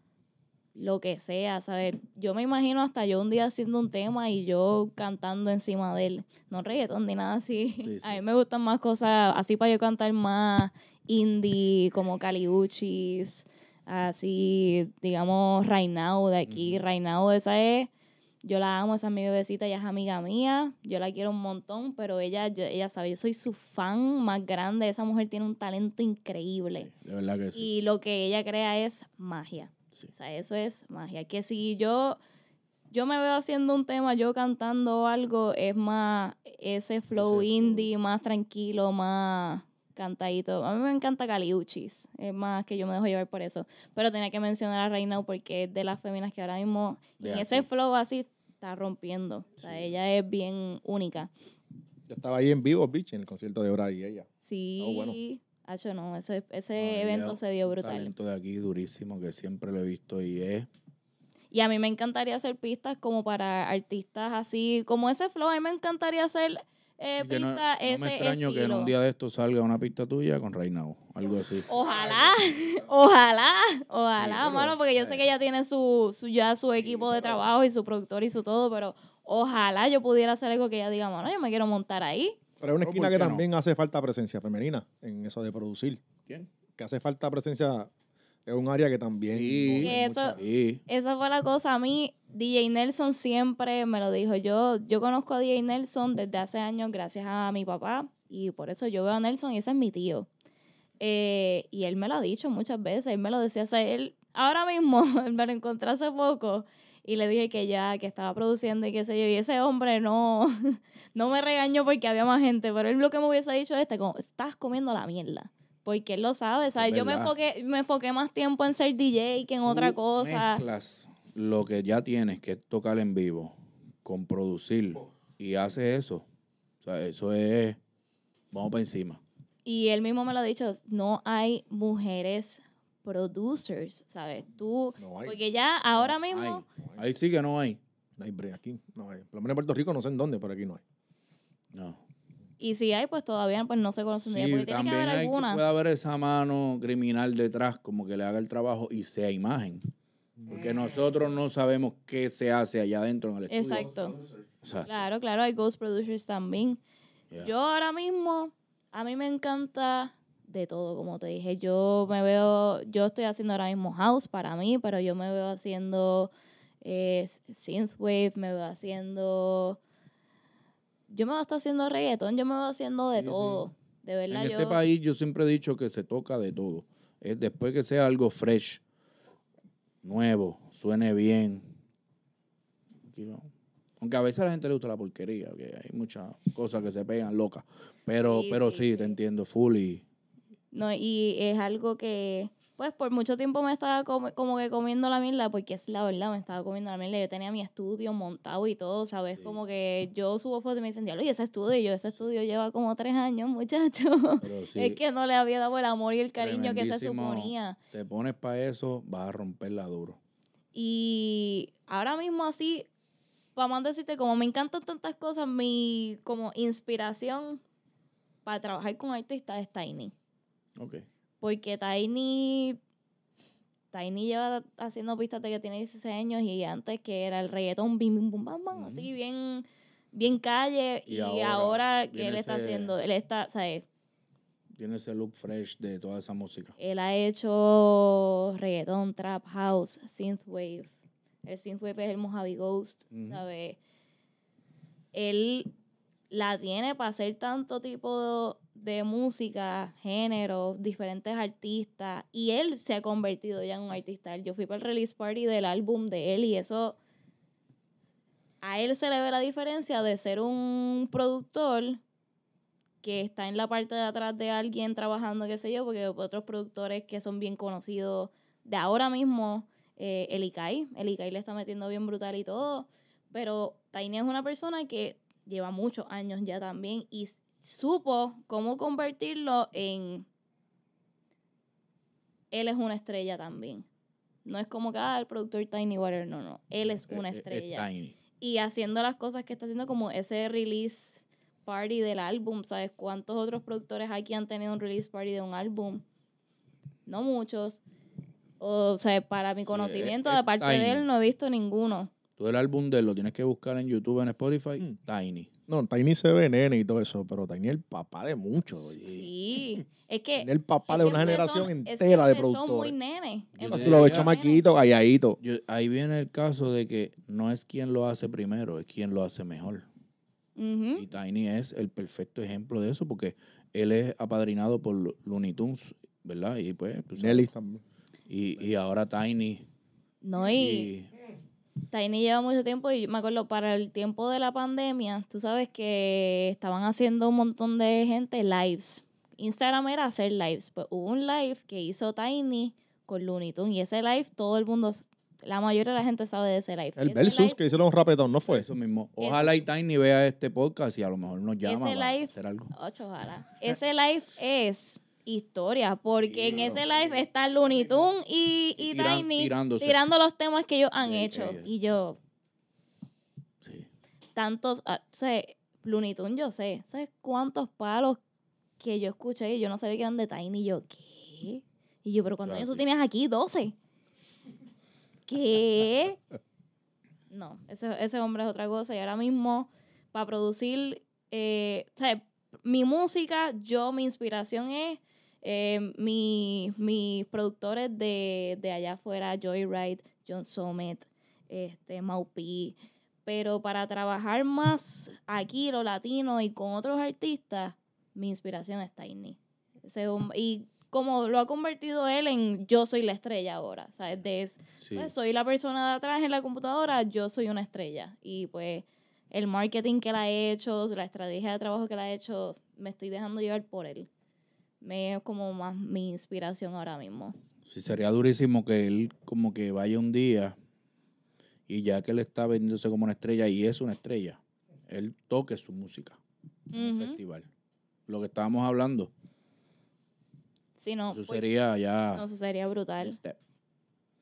lo que sea, ¿sabes? Yo me imagino hasta yo un día haciendo un tema y yo cantando encima de él. No reggaetón ni nada así. A mí me gustan más cosas así para yo cantar más indie, como Caliuchis, así, digamos, Right de aquí, mm. esa es yo la amo, esa es mi bebecita, ella es amiga mía, yo la quiero un montón, pero ella, ella sabe, yo soy su fan más grande, esa mujer tiene un talento increíble. de verdad que sí. Y lo que ella crea es magia. O sea, eso es magia. Que si yo, yo me veo haciendo un tema, yo cantando algo, es más ese flow indie, más tranquilo, más a mí me encanta Caliuchis, es más que yo me dejo llevar por eso. Pero tenía que mencionar a Reina porque es de las féminas que ahora mismo, en ese flow así, está rompiendo. O sea, ella es bien única. Yo estaba ahí en vivo, bitch, en el concierto de Hora y ella. Sí. no, ese, evento se dio brutal. de aquí durísimo que siempre lo he visto y es... Y a mí me encantaría hacer pistas como para artistas así, como ese flow, a mí me encantaría hacer eh, extraño que en un día de esto salga una pista tuya con Reinao, algo así. Ojalá, ojalá, ojalá, mano, porque yo sé eh. que ella tiene su, ya su equipo de trabajo y su productor y su todo, pero ojalá yo pudiera hacer algo que ella diga, mano, yo me quiero montar ahí. Pero es una esquina que también hace falta presencia femenina en eso de producir. ¿Quién? Que hace falta presencia es un área que también. Sí, eso, esa fue la cosa. A mí, DJ Nelson siempre me lo dijo. Yo, yo conozco a DJ Nelson desde hace años gracias a mi papá y por eso yo veo a Nelson y ese es mi tío. Eh, y él me lo ha dicho muchas veces, él me lo decía. hace él ahora mismo me lo encontré hace poco y le dije que ya, que estaba produciendo y qué sé yo. Y ese hombre no, no me regañó porque había más gente, pero él lo que me hubiese dicho es: este, como, estás comiendo la mierda. Porque él lo sabe, ¿sabes? Yo me enfoqué, me enfoqué más tiempo en ser DJ que en otra cosa. Mezclas lo que ya tienes, que tocar en vivo, con producir, y hace eso. O sea, eso es. Vamos para encima. Y él mismo me lo ha dicho: no hay mujeres producers, ¿sabes? Tú. Porque ya ahora mismo. Ahí sí que no hay. No hay aquí. No hay. Por lo menos en Puerto Rico, no sé en dónde, pero aquí no hay. No. Y si hay, pues todavía pues no se conocen sí, porque tiene alguna. Que puede haber esa mano criminal detrás, como que le haga el trabajo y sea imagen. Porque mm. nosotros no sabemos qué se hace allá adentro en el estudio. Exacto. Claro, claro, hay ghost producers también. Yo ahora mismo, a mí me encanta de todo, como te dije. Yo me veo, yo estoy haciendo ahora mismo house para mí, pero yo me veo haciendo eh, synthwave, me veo haciendo yo me voy a estar haciendo reggaetón, yo me voy haciendo de todo. De verdad, en este país yo siempre he dicho que se toca de todo. Es eh, después que sea algo fresh, nuevo, suene bien. Aunque a veces a la gente le gusta la porquería, que hay muchas cosas que se pegan locas. Pero pero sí, te entiendo, full y... No, y es algo que pues por mucho tiempo me estaba como, que comiendo la mierda, porque es la verdad, me estaba comiendo la mierda. Yo tenía mi estudio montado y todo, ¿sabes? Como que yo subo fotos y me dicen, y ese estudio, yo, ese estudio lleva como tres años, muchacho. es que no le había dado el amor y el cariño que se suponía. Te pones para eso, vas a romperla duro. Y ahora mismo así, para más decirte, como me encantan tantas cosas, mi como inspiración para trabajar con artistas es Tiny. OK. Porque Tiny. Tiny lleva haciendo pistas de que tiene 16 años y antes que era el reggaetón, bim, bim, bum, bam, así bien, bien calle. Y, ahora, que él está haciendo, él está, ¿sabes? Tiene ese look fresh de toda esa música. Él ha hecho reggaetón, trap house, synthwave. El synthwave es el Mojave Ghost, ¿sabes? Él la tiene para hacer tanto tipo de de música, géneros, diferentes artistas, y él se ha convertido ya en un artista. Yo fui para el release party del álbum de él y eso, a él se le ve la diferencia de ser un productor que está en la parte de atrás de alguien trabajando, qué sé yo, porque otros productores que son bien conocidos de ahora mismo, eh, el ICAI, el le está metiendo bien brutal y todo, pero Tiny es una persona que lleva muchos años ya también y supo cómo convertirlo en él es una estrella también. No es como que ah, el productor Tiny Water, no, no. Él es eh, una eh, estrella. y haciendo las cosas que está haciendo, como ese release party del álbum. ¿Sabes cuántos otros productores aquí han tenido un release party de un álbum? No muchos. O, sea, para mi conocimiento, aparte de él, no he visto ninguno. Tú el álbum de él lo tienes que buscar en YouTube, en Spotify, mm. Tiny. No, Tiny se ve nene y todo eso, pero Tiny es el papá de muchos. Sí, es que. el papá de una generación entera de productores. Son muy nene. Tú lo ve chamaquito, calladito. ahí viene el caso de que no es quien lo hace primero, es quien lo hace mejor. Y Tiny es el perfecto ejemplo de eso porque él es apadrinado por Looney Tunes, ¿verdad? Y pues. también. Y, ahora Tiny. No, y Tiny lleva mucho tiempo y me acuerdo para el tiempo de la pandemia, tú sabes que estaban haciendo un montón de gente lives. Instagram era hacer lives. Pues hubo un live que hizo Tiny con Looney Tunes y ese live todo el mundo la mayoría de la gente sabe de ese live. El Versus que hicieron un rapetón, ¿no fue? Eso mismo. Ojalá y Tiny vea este podcast y a lo mejor nos llama ese live, hacer algo. Ocho, ojalá. ese live es historia, porque en ese live está Looney Tunes y, y, Tiny tirando los temas que ellos han hecho. Y yo. Tantos. Uh, Looney Tunes, yo sé. ¿Sabes cuántos palos que yo escuché? Y yo no sabía que eran de Tiny. Y yo, ¿qué? Y yo, ¿pero cuando años tú tienes aquí? 12. ¿Qué? no, ese, hombre es otra cosa. Y ahora mismo, para producir. Eh, Mi música, yo, mi inspiración es eh, mis, productores de, allá afuera, Joyride, John Summit, este, Maupi. Pero para trabajar más aquí, lo latino y con otros artistas, mi inspiración es Tiny. y como lo ha convertido él en yo soy la estrella ahora, ¿sabes? Pues, soy la persona de atrás en la computadora, yo soy una estrella. Y pues el marketing que la ha hecho, la estrategia de trabajo que la ha hecho, me estoy dejando llevar por él me es como más mi inspiración ahora mismo. Sí, sería durísimo que él como que vaya un día y ya que él está vendiéndose como una estrella y es una estrella, él toque su música en el festival. Lo que estábamos hablando. Sí, no. Eso pues, sería ya... No, eso sería brutal.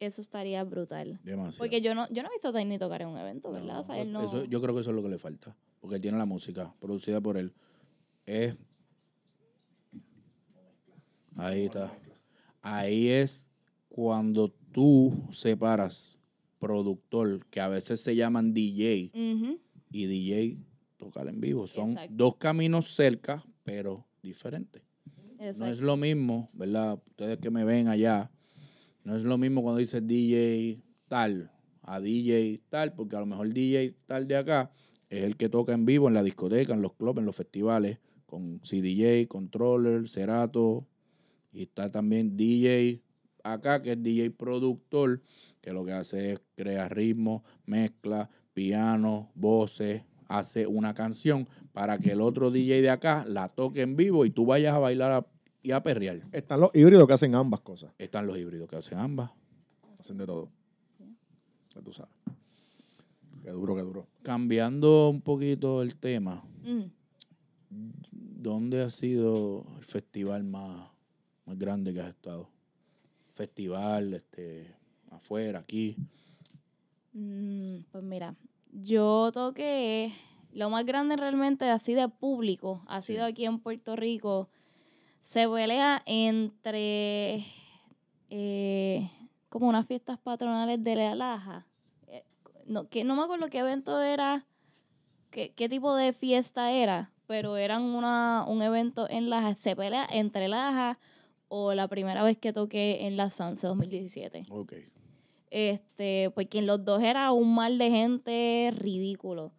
Eso estaría brutal. Porque yo no, yo no he visto a Tiny tocar en un evento, ¿verdad? yo creo que eso es lo que le falta. Porque él tiene la música producida por él. Es Ahí está. Ahí es cuando tú separas productor, que a veces se llaman DJ, y DJ tocar en vivo. Son dos caminos cerca, pero diferentes. No es lo mismo, ¿verdad? Ustedes que me ven allá, no es lo mismo cuando dices DJ tal a DJ tal, porque a lo mejor DJ tal de acá es el que toca en vivo en la discoteca, en los clubs, en los festivales, con CDJ, controller, cerato, y está también DJ acá, que es DJ productor, que lo que hace es crear ritmo, mezcla, piano, voces, hace una canción para que el otro DJ de acá la toque en vivo y tú vayas a bailar y a perrear. Están los híbridos que hacen ambas cosas. Están los híbridos que hacen ambas. Hacen de todo. que tú sabes. Qué duro, qué duro. Cambiando un poquito el tema, mm. ¿dónde ha sido el festival más más grande que has estado? Festival, este, afuera, aquí. Mm, pues mira, yo toqué lo más grande realmente así de público ha sido aquí en Puerto Rico. Se pelea entre eh, como unas fiestas patronales de la Laja. Eh, no, que no me acuerdo qué evento era, qué, qué tipo de fiesta era, pero eran una, un evento en Laja. Se pelea entre Laja, o la primera vez que toqué en la Sanse 2017. Ok. Este, porque en los dos era un mal de gente ridículo.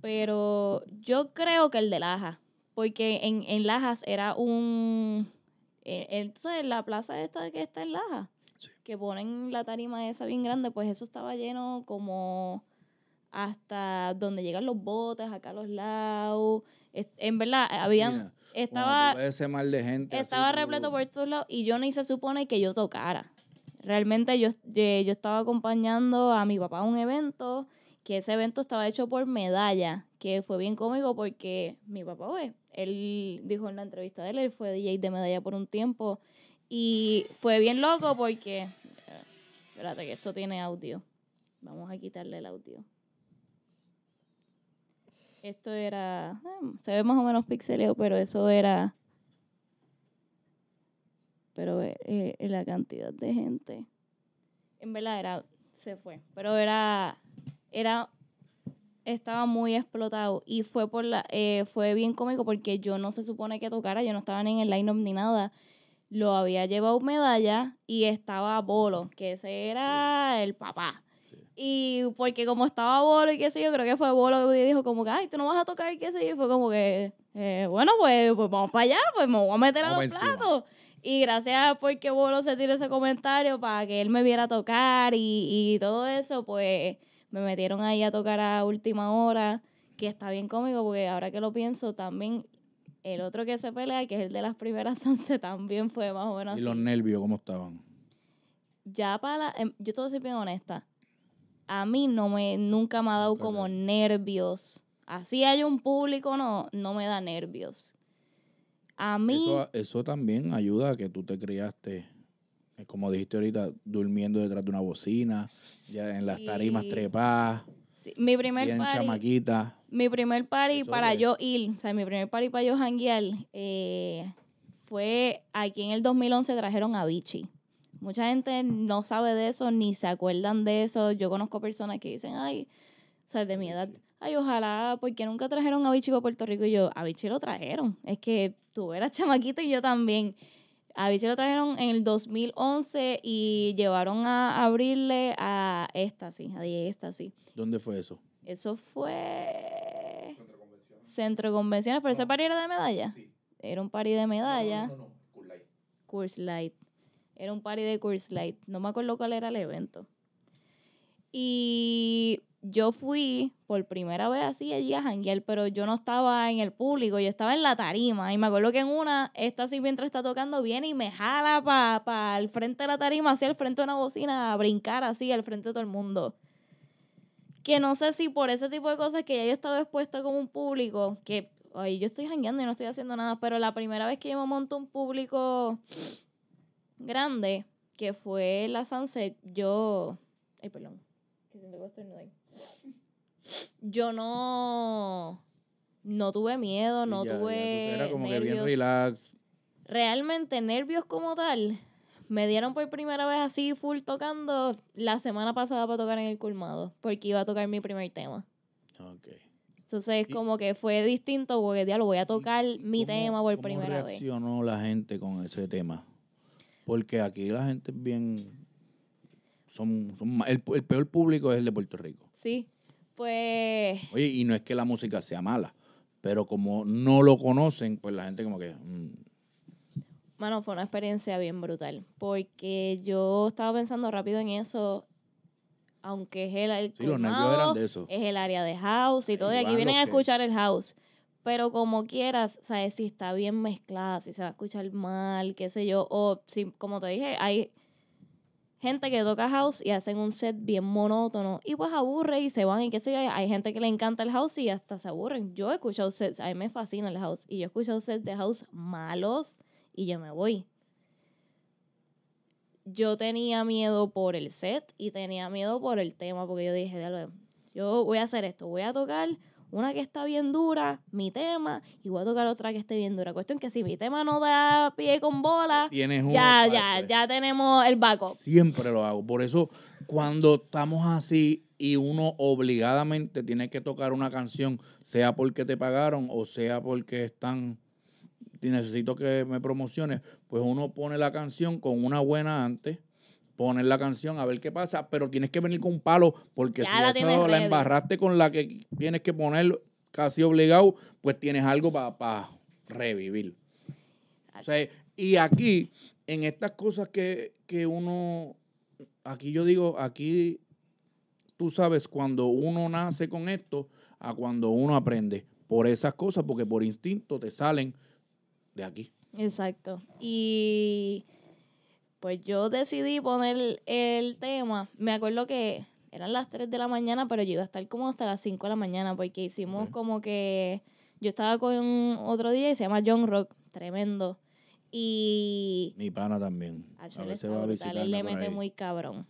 Pero yo creo que el de Lajas, porque en, en Lajas era un... Entonces, eh, en la plaza esta que está en Lajas, que ponen la tarima esa bien grande, pues eso estaba lleno como hasta donde llegan los botes, acá a los lados. en verdad, habían... Estaba, gente. Estaba repleto por todos lados y yo ni se supone que yo tocara. Realmente yo, estaba acompañando a mi papá a un evento, que ese evento estaba hecho por medalla, que fue bien cómico porque mi papá, pues, él dijo en la entrevista de él, él fue DJ de medalla por un tiempo y fue bien loco porque... Espérate que esto tiene audio. Vamos a quitarle el audio. Esto era, eh, se ve más o menos pixelado, pero eso era, pero eh, eh, la cantidad de gente, en verdad era, se fue, pero era, era, estaba muy explotado y fue por la, fue bien cómico porque yo no se supone que tocara, yo no estaba ni en el line-up ni nada, lo había llevado medalla y estaba Bolo, que ese era el papá y porque como estaba Bolo y qué sé yo, creo que fue Bolo que dijo como que, ay, tú no vas a tocar y qué sé yo. fue como que, eh, bueno, pues, pues, vamos para allá, pues me voy a meter a los platos. Y gracias porque Bolo se tiró ese comentario para que él me viera tocar y, todo eso, pues me metieron ahí a tocar a última hora, que está bien conmigo porque ahora que lo pienso también el otro que se pelea, que es el de las primeras once, también fue más o menos ¿Y los nervios cómo estaban? Ya para... La, em, yo todo soy bien honesta a mí no me, nunca me ha dado como nervios. Así hay un público, no, no me da nervios. A mí... Eso, también ayuda a que tú te criaste eh, como dijiste ahorita, durmiendo detrás de una bocina, ya en las tarimas trepadas. Mi primer bien chamaquita. Mi primer para yo ir, o sea, mi primer party para yo eh, fue aquí en el 2011 trajeron a Vichy. Mucha gente no sabe de eso, ni se acuerdan de eso. Yo conozco personas que dicen, ay, o sea, de mi edad, ay, ojalá, porque nunca trajeron a Bichi para Puerto Rico. Y yo, a Bichi lo trajeron. Es que tú eras chamaquita y yo también. A Bichi lo trajeron en el 2011 y llevaron a abrirle a sí. a esta, sí. ¿Dónde fue eso? Eso fue... Centro Convenciones. Centro Convenciones, pero ese ah. party era de medalla. Sí. Era un party de medalla. No, no, Curse Light. Era un party de Curse Light. No me acuerdo cuál era el evento. Y yo fui por primera vez así allí a janguear, pero yo no estaba en el público, yo estaba en la tarima. Y me acuerdo que en una, esta así mientras está tocando, viene y me jala para pa al frente de la tarima, hacia el frente de una bocina, a brincar así al frente de todo el mundo. Que no sé si por ese tipo de cosas que ya yo estaba expuesta como un público, que yo estoy jangueando y no estoy haciendo nada, pero la primera vez que yo me monto un público grande, que fue la Sunset, yo. Ay, perdón. Yo no. No tuve miedo, no tuve. como nervios. Realmente, nervios como tal. Me dieron por primera vez así, full tocando, la semana pasada para tocar en el colmado, porque iba a tocar mi primer tema. Ok. Entonces, como que fue distinto, porque ya lo voy a tocar mi tema por primera vez. ¿Cómo reaccionó la gente con ese tema? Porque aquí la gente es bien. Son, son el, peor público es el de Puerto Rico. Sí. Pues. Oye, y no es que la música sea mala, pero como no lo conocen, pues la gente como que. Bueno, mm. fue una experiencia bien brutal. Porque yo estaba pensando rápido en eso aunque es el, es el área de house y todo. Y aquí vienen a escuchar el house. Pero como quieras, ¿sabes? Si está bien mezclada, si se va a escuchar mal, qué sé yo. O si, como te dije, hay gente que toca house y hacen un set bien monótono y pues aburre y se van y qué sé yo. Hay gente que le encanta el house y hasta se aburren. Yo he escuchado sets, a mí me fascina el house y yo he escuchado sets de house malos y yo me voy. Yo tenía miedo por el set y tenía miedo por el tema porque yo dije, yo voy a hacer esto, voy a tocar una que está bien dura, mi tema, y voy a tocar otra que esté bien dura. Cuestión que si mi tema no da pie con bola, ya, ya, ya tenemos el backup. Siempre lo hago. Por eso, cuando estamos así y uno obligadamente tiene que tocar una canción, sea porque te pagaron o sea porque están necesito que me promociones, pues uno pone la canción con una buena antes poner la canción a ver qué pasa, pero tienes que venir con un palo, porque si la eso la embarraste con la que tienes que poner casi obligado, pues tienes algo para revivir. O sea, y aquí, en estas cosas que, que uno, aquí yo digo, aquí tú sabes cuando uno nace con esto a cuando uno aprende por esas cosas, porque por instinto te salen de aquí. Exacto. Y pues yo decidí poner el tema. Me acuerdo que eran las 3 de la mañana, pero yo iba a estar como hasta las 5 de la mañana, porque hicimos como que. Yo estaba con otro día y se llama John Rock, tremendo. Y. Mi pana también. A, a va a le mete muy cabrón.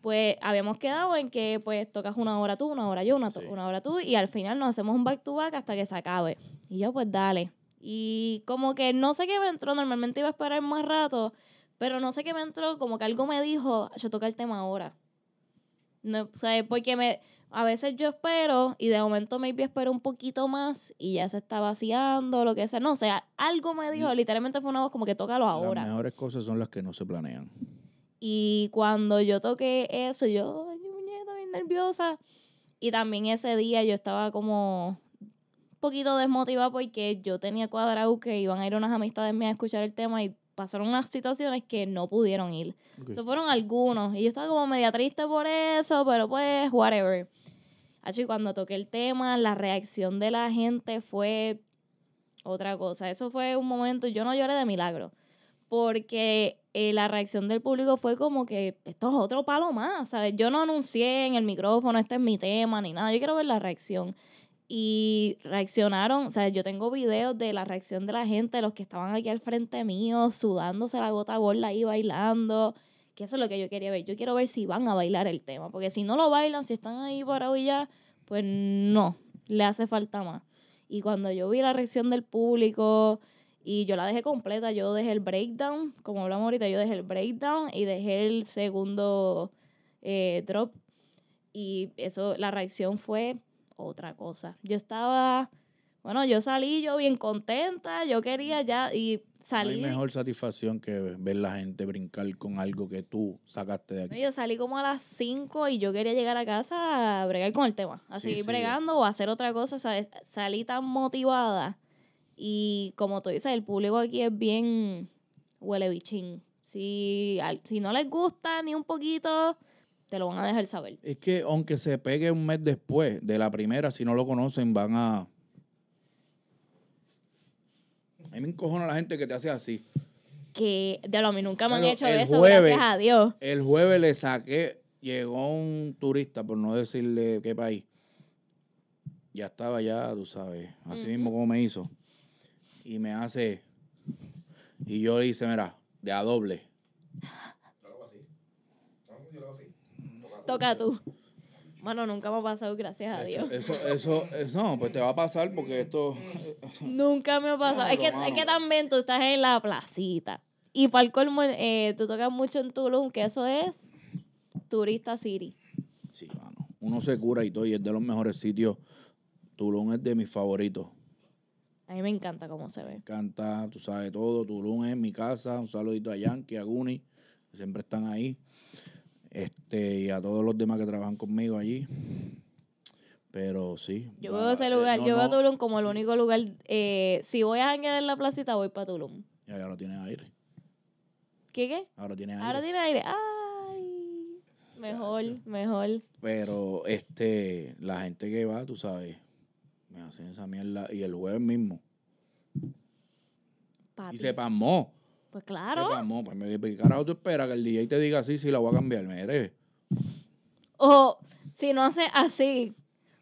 Pues habíamos quedado en que pues tocas una hora tú, una hora yo, una, una hora tú, y al final nos hacemos un back to back hasta que se acabe. Y yo, pues dale. Y como que no sé qué me entró, normalmente iba a esperar más rato pero no sé qué me entró, como que algo me dijo, yo toca el tema ahora. No, o sea, porque me, a veces yo espero y de momento maybe espero un poquito más y ya se está vaciando, lo que sea. No sé, algo me dijo, mm. literalmente fue una voz como que tócalo ahora. Las mejores cosas son las que no se planean. Y cuando yo toqué eso, yo, mi muñeca, bien nerviosa. Y también ese día yo estaba como un poquito desmotivada porque yo tenía cuadrado que iban a ir unas amistades mías a escuchar el tema y pasaron unas situaciones que no pudieron ir. Eso fueron algunos. Y yo estaba como media triste por eso, pero pues, whatever. Así cuando toqué el tema, la reacción de la gente fue otra cosa. Eso fue un momento, yo no lloré de milagro, porque eh, la reacción del público fue como que esto es otro palo más, ¿sabes? Yo no anuncié en el micrófono, este es mi tema, ni nada, yo quiero ver la reacción y reaccionaron, o sea, yo tengo videos de la reacción de la gente, los que estaban aquí al frente mío, sudándose la gota gorda ahí bailando, que eso es lo que yo quería ver. Yo quiero ver si van a bailar el tema, porque si no lo bailan, si están ahí para hoy ya, pues no, le hace falta más. Y cuando yo vi la reacción del público, y yo la dejé completa, yo dejé el breakdown, como hablamos ahorita, yo dejé el breakdown y dejé el segundo eh, drop. Y eso, la reacción fue otra cosa. Yo estaba, bueno, yo salí yo bien contenta, yo quería ya y salí. No hay mejor satisfacción que ver la gente brincar con algo que tú sacaste de aquí. Yo salí como a las 5 y yo quería llegar a casa a bregar con el tema, a seguir bregando o a hacer otra cosa, ¿sabes? Salí tan motivada. Y como tú dices, el público aquí es bien huele bichín. Si, si no les gusta ni un poquito, te lo van a dejar saber. Es que aunque se pegue un mes después de la primera, si no lo conocen, van a... A mí me encojona la gente que te hace así. Que, de lo a nunca me han hecho eso, gracias a Dios. El jueves le saqué, llegó un turista, por no decirle qué país. Ya estaba ya, tú sabes, así mismo como me hizo. Y me hace... Y yo le hice, mira, de a doble toca tú. Mano, nunca me ha pasado, gracias a Dios. Eso, eso, no, pues te va a pasar porque esto. Nunca me ha pasado. es, que, también tú estás en la placita. Y para el colmo, eh, tú tocas mucho en Tulum, que eso es Turista City. Sí, mano. Uno se cura y todo, y es de los mejores sitios. Tulum es de mis favoritos. A mí me encanta cómo se ve. Me encanta, tú sabes todo. Tulum es mi casa. Un saludito a Yankee, a Guni, siempre están ahí este, y a todos los demás que trabajan conmigo allí. Pero sí. Yo veo ese eh, lugar, yo veo a Tulum como el único lugar. Eh, si voy a janguear en la placita, voy para Tulum. Y ahora tiene aire. ¿Qué qué? Ahora tiene aire. Ahora tiene aire. ¡Ay! Mejor, mejor. Pero este, la gente que va, tú sabes, me hacen esa mierda. Y el jueves mismo. Y se pasmó. Pues claro. vamos, pues, pues me ¿qué carajo tú esperas que el DJ te diga así si la voy a cambiar? Mire. O si no hace así,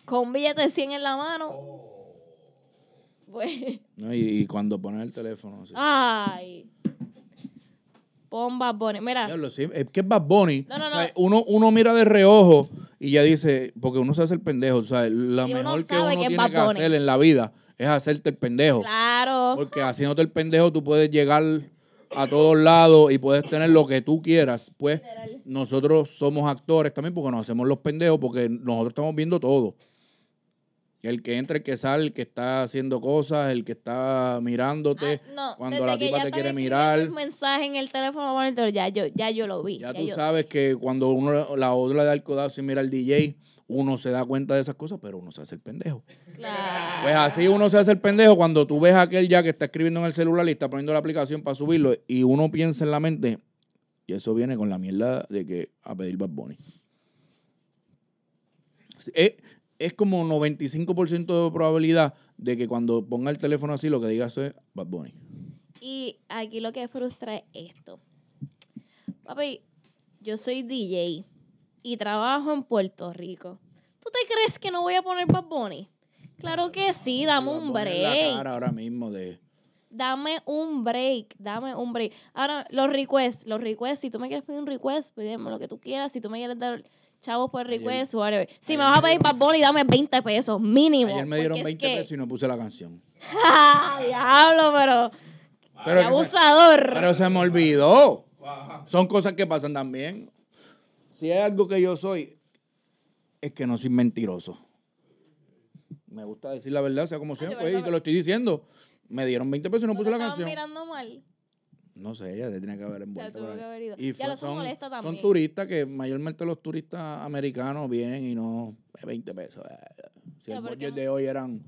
con billete 100 en la mano. Oh. Pues. No, y, cuando pones el teléfono así. Ay. Pon Bad Bunny. Mira. Es que es Bad Bunny. uno, uno mira de reojo y ya dice, porque uno se hace el pendejo. O sea, lo mejor que uno tiene que hacer en la vida es hacerte el pendejo. Claro. Porque haciéndote el pendejo tú puedes llegar a todos lados y puedes tener lo que tú quieras, pues nosotros somos actores también porque nos hacemos los pendejos porque nosotros estamos viendo todo. El que entra, el que sale, el que está haciendo cosas, el que está mirándote. Ah, cuando la tipa te quiere mirar. mensaje en el teléfono monitor, ya yo, ya yo lo vi. Ya, tú sabes que cuando uno la otra le da el codazo y mira al DJ, uno se da cuenta de esas cosas, pero uno se hace el pendejo. Pues así uno se hace el pendejo cuando tú ves a aquel ya que está escribiendo en el celular y está poniendo la aplicación para subirlo y uno piensa en la mente, y eso viene con la mierda de que a pedir Bad Bunny. Es, es como 95% de probabilidad de que cuando ponga el teléfono así lo que digas es Bad Bunny. Y aquí lo que frustra es esto. Papi, yo soy DJ y trabajo en Puerto Rico. ¿Tú te crees que no voy a poner Bad Bunny? Claro que sí, dame un break. ahora mismo de... Dame un break, dame un break. Ahora, los requests, los requests, si tú me quieres pedir un request, pídeme pues lo que tú quieras, si tú me quieres dar chavos por request, whatever. Si me vas a pedir Bad Bunny, dame 20 pesos, mínimo. Ayer me dieron 20 pesos y no puse la canción. Diablo, pero... pero abusador. pero se me olvidó. Son cosas que pasan también si hay algo que yo soy, es que no soy mentiroso. Me gusta decir la verdad, sea como sea, pues, y te lo estoy diciendo. Me dieron 20 pesos y no puse la canción. mirando mal? No sé, ella se tenía que haber envuelto. O sea, que haber ido. Y son, turistas que mayormente los turistas americanos vienen y no, 20 pesos. Eh. Si el de hoy eran...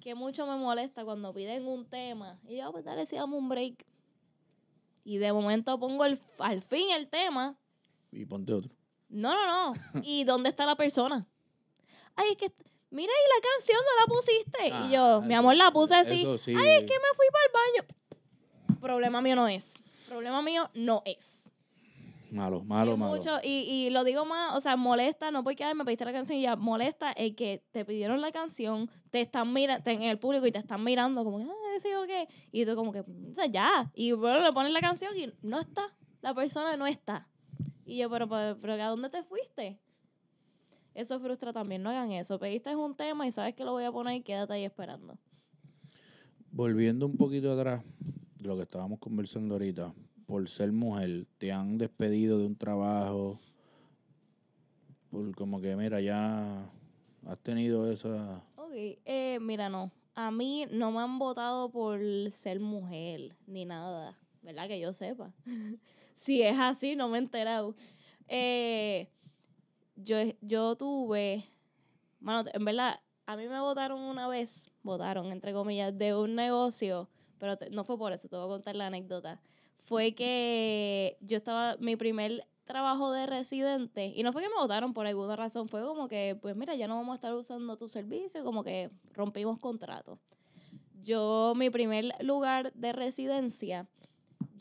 Que mucho me molesta cuando piden un tema. Y yo, ah, pues dale, si damos un break. Y de momento pongo el, al fin el tema y ponte otro. No, no, no. ¿Y dónde está la persona? Ay, es que, mira, y la canción no la pusiste. y ah, yo, mi amor, la puse así. Ay, es que me fui para el baño. Problema mío no es. Problema mío no es. Malo, malo, y malo. y, lo digo más, o sea, molesta, no porque me pediste la canción y ya, molesta el que te pidieron la canción, te están mirando, en el público y te están mirando como que, ah, sí qué. Y tú como que, ya. Y bueno, le pones la canción y no está. La persona no está. Y yo, pero, pero, ¿a dónde te fuiste? Eso frustra también, no hagan eso. Pediste un tema y sabes que lo voy a poner y quédate ahí esperando. Volviendo un poquito atrás de lo que estábamos conversando ahorita, por ser mujer, te han despedido de un trabajo, por como que, mira, ya has tenido esa... Ok, eh, mira, no. A mí no me han votado por ser mujer, ni nada, ¿verdad? Que yo sepa. Si es así, no me he enterado. Eh, yo, yo tuve, mano, en verdad, a mí me votaron una vez, votaron, entre comillas, de un negocio, pero no fue por eso, te voy a contar la anécdota. Fue que yo estaba, mi primer trabajo de residente, y no fue que me votaron por alguna razón, fue como que, pues mira, ya no vamos a estar usando tu servicio, como que rompimos contrato. Yo, mi primer lugar de residencia,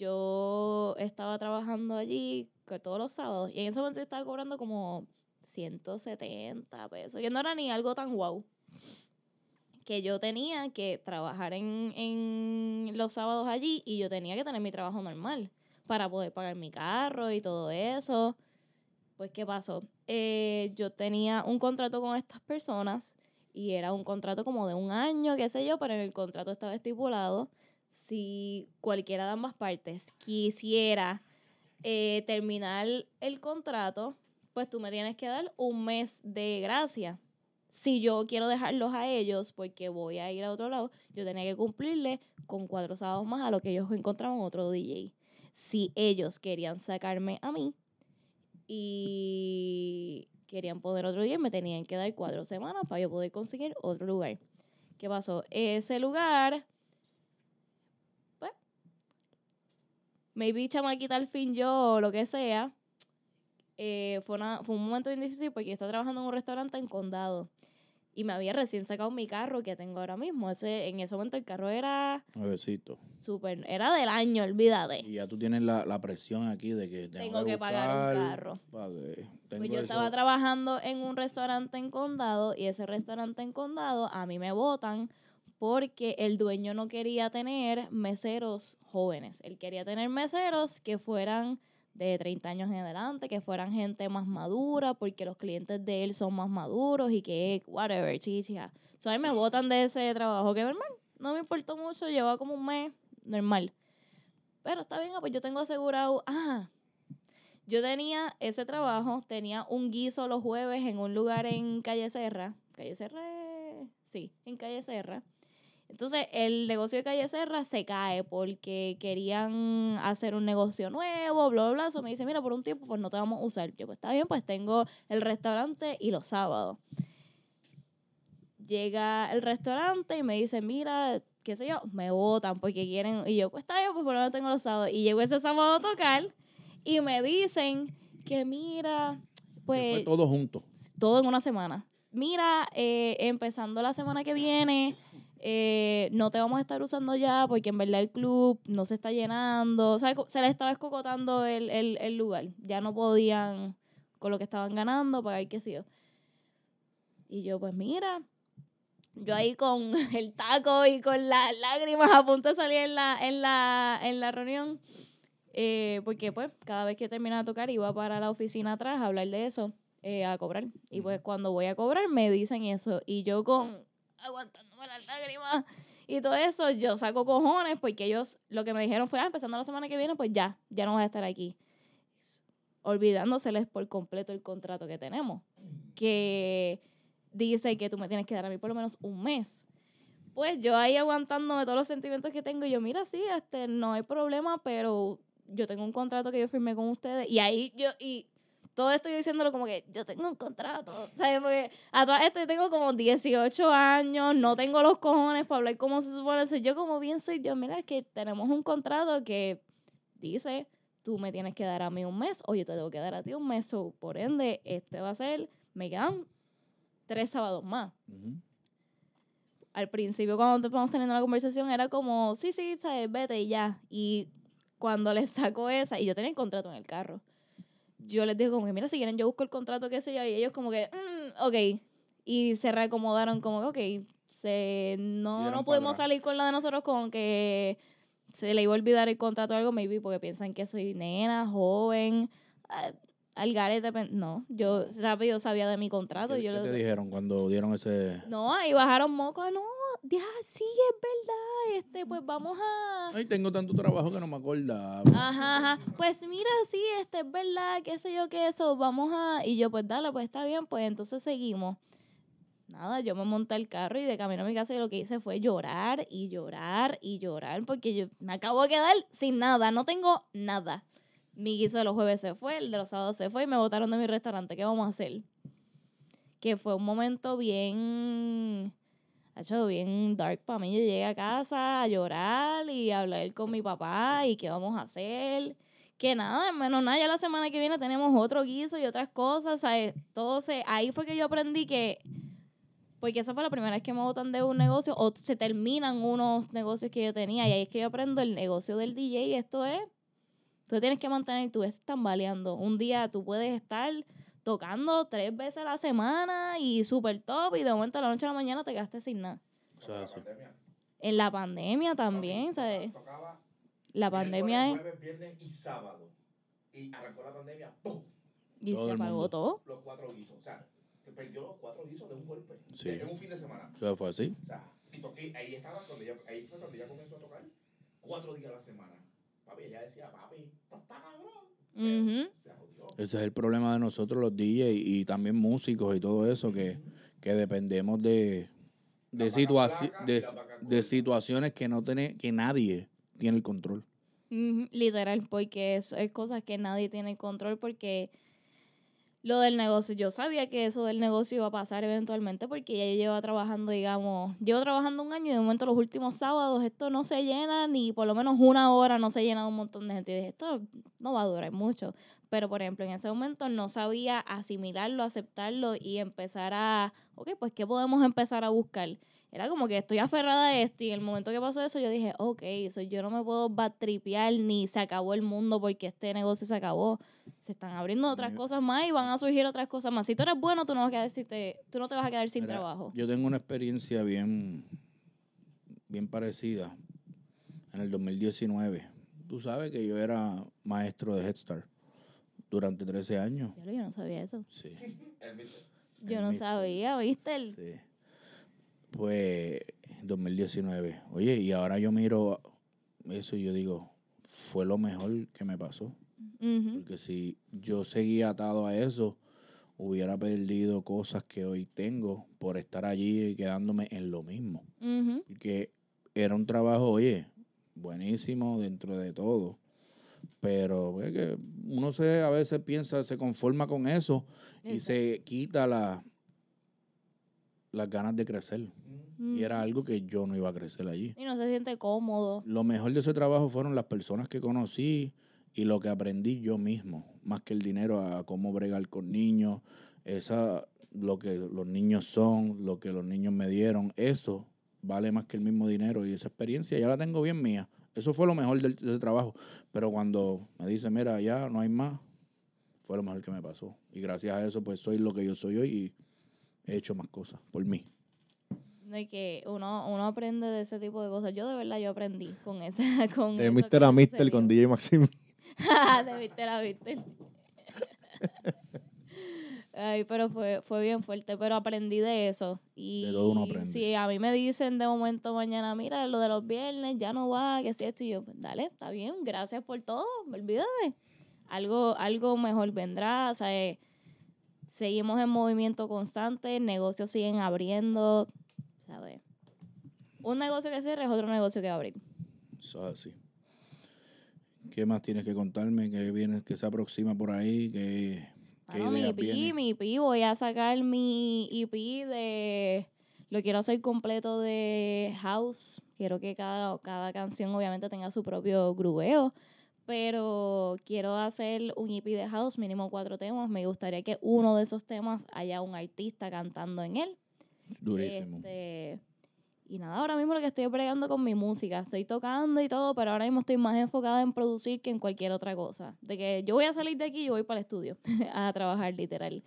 yo estaba trabajando allí todos los sábados y en ese momento yo estaba cobrando como 170 pesos. Y no era ni algo tan guau. que yo tenía que trabajar en, los sábados allí y yo tenía que tener mi trabajo normal para poder pagar mi carro y todo eso. Pues, ¿qué pasó? Eh, yo tenía un contrato con estas personas y era un contrato como de un año, qué sé yo, pero en el contrato estaba estipulado si cualquiera de ambas partes quisiera eh, terminar el contrato, pues tú me tienes que dar un mes de gracia. Si yo quiero dejarlos a ellos porque voy a ir a otro lado, yo tenía que cumplirle con cuatro sábados más a lo que ellos encontraban otro DJ. Si ellos querían sacarme a mí y querían poner otro DJ, me tenían que dar cuatro semanas para yo poder conseguir otro lugar. ¿Qué pasó? Ese lugar maybe chamaquita al fin yo o lo que sea, eh, fue, una, fue un momento difícil porque yo estaba trabajando en un restaurante en condado y me había recién sacado mi carro que tengo ahora mismo. Ese, en ese momento el carro era... Nuevecito. Súper, era del año, olvídate. Y ya tú tienes la, la presión aquí de que tengo, tengo que, pagar un carro. pues yo estaba trabajando en un restaurante en condado y ese restaurante en condado a mí me botan porque el dueño no quería tener meseros jóvenes, él quería tener meseros que fueran de 30 años en adelante, que fueran gente más madura, porque los clientes de él son más maduros y que, whatever, chicha. So, ahí me botan de ese trabajo, que normal, no me importó mucho, llevaba como un mes, normal. Pero está bien, ah, pues yo tengo asegurado, ah, yo tenía ese trabajo, tenía un guiso los jueves en un lugar en Calle Serra, Calle Serra, sí, en Calle Serra entonces el negocio de Calle Serra se cae porque querían hacer un negocio nuevo, bla, bla, bla. me dice, mira, por un tiempo pues no te vamos a usar. Yo pues está bien, pues tengo el restaurante y los sábados. Llega el restaurante y me dicen, mira, qué sé yo, me votan porque quieren. Y yo pues está bien, pues por lo menos tengo los sábados. Y llego ese sábado a tocar y me dicen que mira, pues... todo junto. Todo en una semana. Mira, eh, empezando la semana que viene eh, no te vamos a estar usando ya porque en verdad el club no se está llenando. se le estaba escocotando el, lugar. Ya no podían, con lo que estaban ganando, pagar qué sé Y yo, pues mira, yo ahí con el taco y con las lágrimas a punto de salir en la, reunión. Eh, porque pues cada vez que terminaba de tocar iba para la oficina atrás a hablar de eso, eh, a cobrar. Y pues cuando voy a cobrar me dicen eso. Y yo con aguantándome las lágrimas y todo eso, yo saco cojones porque ellos lo que me dijeron fue, ah, empezando la semana que viene, pues ya, ya no vas a estar aquí. Olvidándoseles por completo el contrato que tenemos, que dice que tú me tienes que dar a mí por lo menos un mes. Pues yo ahí aguantándome todos los sentimientos que tengo, y yo, mira, sí, este, no hay problema, pero yo tengo un contrato que yo firmé con ustedes y ahí yo, y todo esto yo diciéndolo como que yo tengo un contrato, ¿sabes? Porque a todas estas tengo como 18 años, no tengo los cojones para hablar como se supone. Entonces yo como bien soy yo, mira, que tenemos un contrato que dice, tú me tienes que dar a mí un mes o yo te tengo que dar a ti un mes. So, por ende, este va a ser, me quedan tres sábados más. Al principio cuando estábamos teniendo la conversación era como, sí, sí, sabes, vete y ya. Y cuando le saco esa, y yo tenía el contrato en el carro yo les dije como que, mira, si quieren yo busco el contrato, que soy yo, y ellos como que, mm, ok, y se reacomodaron como que, ok, se, no, no pudimos salir con la de nosotros con que se le iba a olvidar el contrato o algo, maybe, porque piensan que soy nena, joven, al garete, no, yo rápido sabía de mi contrato. ¿Qué, y yo dijeron cuando dieron ese...? No, ahí bajaron moco ah, no, dije, ah, sí, es verdad, este, pues vamos a... Ay, tengo tanto trabajo que no me acordaba. Ajá, ajá, pues mira, sí, este, es verdad, qué sé yo, qué eso, vamos a... Y yo, pues dale, pues está bien, pues entonces seguimos. Nada, yo me monté al carro y de camino a mi casa y lo que hice fue llorar y llorar y llorar porque yo me acabo de quedar sin nada, no tengo nada. Mi guiso de los jueves se fue, el de los sábados se fue y me botaron de mi restaurante. ¿Qué vamos a hacer? Que fue un momento bien ha hecho bien dark para mí. Yo llegué a casa a llorar y hablar con mi papá y qué vamos a hacer. Que nada, menos nada, ya la semana que viene tenemos otro guiso y otras cosas, Todo se, ahí fue que yo aprendí que, porque esa fue la primera vez que me botan de un negocio o se terminan unos negocios que yo tenía y ahí es que yo aprendo el negocio del DJ y esto es, tú tienes que mantener, tú estás tambaleando. Un día tú puedes estar tocando tres veces a la semana y súper top y de momento a la noche a la mañana te quedaste sin nada. O sea, sí. En la pandemia también, ¿sabes? la pandemia es... Jueves, viernes y sábado. Y arrancó la pandemia, ¡pum! Y se apagó todo. Los cuatro guisos, o sea, te perdió los cuatro guisos de un golpe. Sí. En un fin de semana. O sea, fue así. O sea, y ahí estaba, cuando ahí fue cuando ella comenzó a tocar cuatro días a la semana. Papi, ella decía, papi, esto está cabrón. Uh -huh. Ese es el problema de nosotros los DJs y también músicos y todo eso, que, que dependemos de, de, de, situaciones que, no tiene, que nadie tiene el control. literal, porque es, es cosas que nadie tiene el control porque lo del negocio. Yo sabía que eso del negocio iba a pasar eventualmente porque ya yo llevo trabajando, digamos, llevo trabajando un año y de momento los últimos sábados esto no se llena ni por lo menos una hora no se llena de un montón de gente. Y dije, esto no va a durar mucho pero por ejemplo en ese momento no sabía asimilarlo, aceptarlo y empezar a, ok, pues ¿qué podemos empezar a buscar? Era como que estoy aferrada a esto y en el momento que pasó eso yo dije, ok, yo no me puedo batripear ni se acabó el mundo porque este negocio se acabó. Se están abriendo otras cosas más y van a surgir otras cosas más. Si tú eres bueno, tú no, vas a quedarte tú no te vas a quedar sin trabajo. Yo tengo una experiencia bien, bien parecida en el 2019. Tú sabes que yo era maestro de Head Start durante 13 años. Yo no sabía eso. Sí. Yo no sabía, ¿viste? Sí. Pues 2019. Oye, y ahora yo miro eso y yo digo, fue lo mejor que me pasó. Porque si yo seguía atado a eso, hubiera perdido cosas que hoy tengo por estar allí y quedándome en lo mismo. Que Porque era un trabajo, oye, buenísimo dentro de todo. Pero que uno se, a veces piensa, se conforma con eso y se quita la, las ganas de crecer. Y era algo que yo no iba a crecer allí. Y no se siente cómodo. Lo mejor de ese trabajo fueron las personas que conocí y lo que aprendí yo mismo, más que el dinero a cómo bregar con niños, esa lo que los niños son, lo que los niños me dieron, eso vale más que el mismo dinero y esa experiencia ya la tengo bien mía. Eso fue lo mejor del, trabajo. Pero cuando me dice, mira, ya no hay más, fue lo mejor que me pasó. Y gracias a eso, pues soy lo que yo soy hoy y he hecho más cosas por mí. De que uno, uno aprende de ese tipo de cosas. Yo de verdad, yo aprendí con esa... Con de Mr. a Mr. con DJ Maxim. de Mr. a Mr. Ay, pero fue, fue bien fuerte, pero aprendí de eso. Y uno aprende. Si a mí me dicen de momento mañana, mira, lo de los viernes ya no va, que es esto, y yo, pues, dale, está bien, gracias por todo, olvídate. Algo, algo mejor vendrá, o sea, eh, seguimos en movimiento constante, negocios siguen abriendo, ¿sabes? Un negocio que cierra es otro negocio que abrir. Eso es así. ¿Qué más tienes que contarme? ¿Qué, viene, que se aproxima por ahí? ¿Qué, Ah, no mi EP, mi EP, voy a sacar mi EP de. Lo quiero hacer completo de House. Quiero que cada, cada canción, obviamente, tenga su propio grubeo. Pero quiero hacer un EP de House, mínimo cuatro temas. Me gustaría que uno de esos temas haya un artista cantando en él. Durísimo. Este, y nada, ahora mismo lo que estoy bregando con mi música, estoy tocando y todo, pero ahora mismo estoy más enfocada en producir que en cualquier otra cosa. De que yo voy a salir de aquí y voy para el estudio a trabajar literal.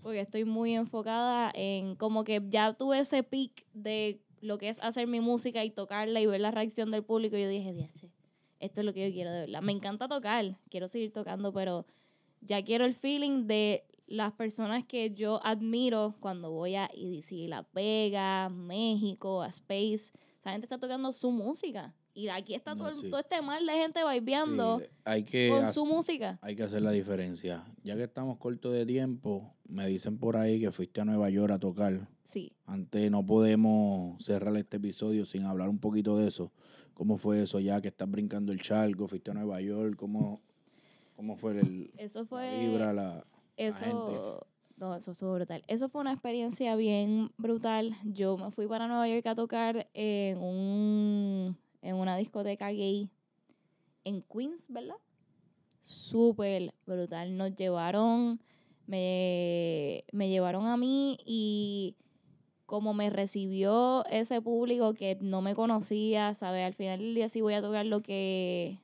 Porque estoy muy enfocada en como que ya tuve ese pic de lo que es hacer mi música y tocarla y ver la reacción del público. Y yo dije, diache, esto es lo que yo quiero de verdad. Me encanta tocar, quiero seguir tocando, pero ya quiero el feeling de las personas que yo admiro cuando voy a e decir La Pega, México, a Space, esa gente está tocando su música. Y aquí está todo, este mal de gente vibeando con su música. Hay que hacer la diferencia. Ya que estamos cortos de tiempo, me dicen por ahí que fuiste a Nueva York a tocar. Sí. Antes no podemos cerrar este episodio sin hablar un poquito de eso. ¿Cómo fue eso ya que estás brincando el charco? ¿Fuiste a Nueva York? ¿Cómo, cómo fue el, eso fue... La... Eso, no, eso brutal. Eso fue una experiencia bien brutal. Yo me fui para Nueva York a tocar en, un, en una discoteca gay en Queens, ¿verdad? Súper brutal. Nos llevaron, me, me llevaron a mí y como me recibió ese público que no me conocía, ¿sabes? Al final del día sí voy a tocar lo que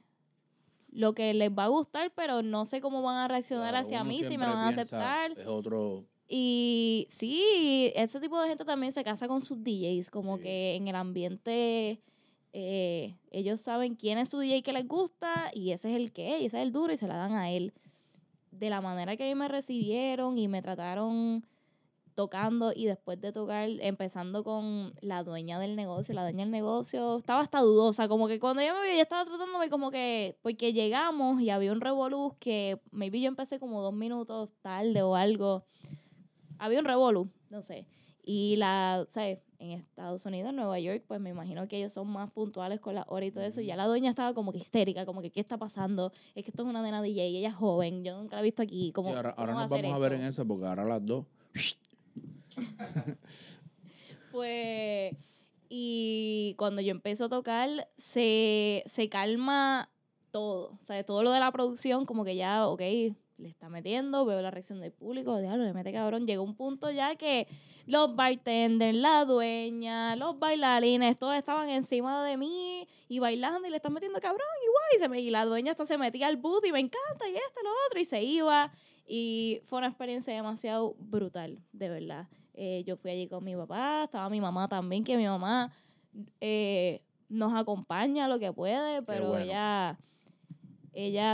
lo que les va a gustar, pero no sé cómo van a reaccionar hacia mí, si me van a aceptar. Es otro... Y sí, este tipo de gente también se casa con sus DJs, como que en el ambiente eh, ellos saben quién es su DJ que les gusta y ese es el que es, ese es el duro y se la dan a él. De la manera que mí me recibieron y me trataron tocando y después de tocar, empezando con la dueña del negocio, la dueña del negocio, estaba hasta dudosa, como que cuando ella me vio, yo estaba tratándome como que, porque llegamos y había un revolú que maybe yo empecé como dos minutos tarde o algo, había un revolú, no sé, y la, ¿sabes? En Estados Unidos, Nueva York, pues me imagino que ellos son más puntuales con la hora y todo eso. Y ya la dueña estaba como que histérica, como que ¿qué está pasando? Es que esto es una nena DJ, ella es joven, yo nunca la he visto aquí. Como, ahora, nos vamos a ver en esa, porque ahora las dos pues, y cuando yo empiezo a tocar, se, calma todo. O sea, todo lo de la producción, como que ya, ok, le está metiendo, veo la reacción del público, diablo, le mete cabrón. Llegó un punto ya que los bartenders, la dueña, los bailarines, todos estaban encima de mí y bailando y le están metiendo cabrón y guay. Y, se me, la dueña hasta se metía al booth y me encanta y esto, lo otro, y se iba. Y fue una experiencia demasiado brutal, de verdad. Eh, yo fui allí con mi papá, estaba mi mamá también, que mi mamá eh, nos acompaña lo que puede, pero ella,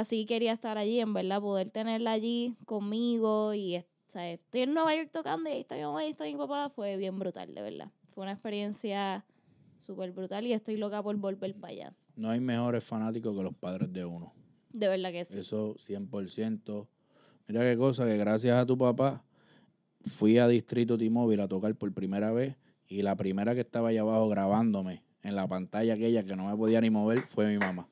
sí quería estar allí, en verdad, poder tenerla allí conmigo y estoy en Nueva York tocando y ahí está mi mamá y ahí está mi papá, fue bien brutal, de verdad. Fue una experiencia súper brutal y estoy loca por volver para allá. No hay mejores fanáticos que los padres de uno. De verdad que sí. Eso 100%. Mira qué cosa, que gracias a tu papá fui a Distrito T-Mobile a tocar por primera vez y la primera que estaba allá abajo grabándome en la pantalla aquella que no me podía ni mover fue mi mamá.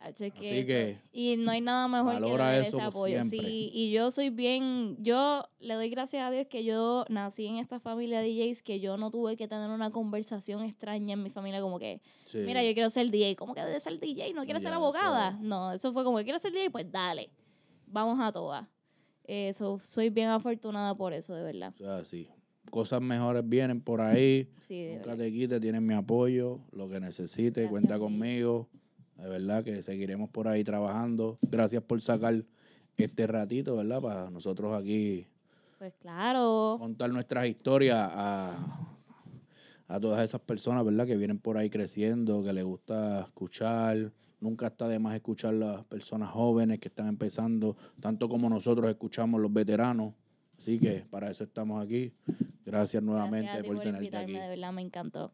Así que y no hay nada mejor que ese apoyo. y yo soy bien, yo le doy gracias a Dios que yo nací en esta familia de DJs, que yo no tuve que tener una conversación extraña en mi familia como que, mira, yo quiero ser DJ, ¿cómo que debes ser DJ? ¿No quiero ser abogada? No, eso fue como, que quiero ser DJ? Pues dale, vamos a todas soy bien afortunada por eso, de verdad. O sea, sí. Cosas mejores vienen por ahí. Nunca te quites, tienes mi apoyo, lo que necesites, cuenta conmigo. De verdad que seguiremos por ahí trabajando. Gracias por sacar este ratito, ¿verdad? Para nosotros aquí. Pues claro. Contar nuestras historias a, a todas esas personas, ¿verdad? Que vienen por ahí creciendo, que les gusta escuchar, Nunca está de más escuchar a las personas jóvenes que están empezando, tanto como nosotros escuchamos los veteranos. Así que para eso estamos aquí. Gracias nuevamente por, por aquí. De verdad me encantó.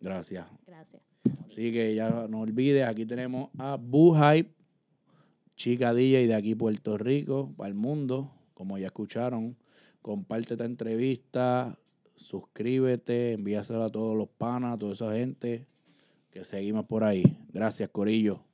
Gracias. Gracias. Así que ya no olvides, aquí tenemos a Buhype, Chicadilla chica DJ de aquí Puerto Rico, para el mundo, como ya escucharon. Comparte esta entrevista, suscríbete, envíasela a todos los panas, a toda esa gente que seguimos por ahí. Gracias, Corillo.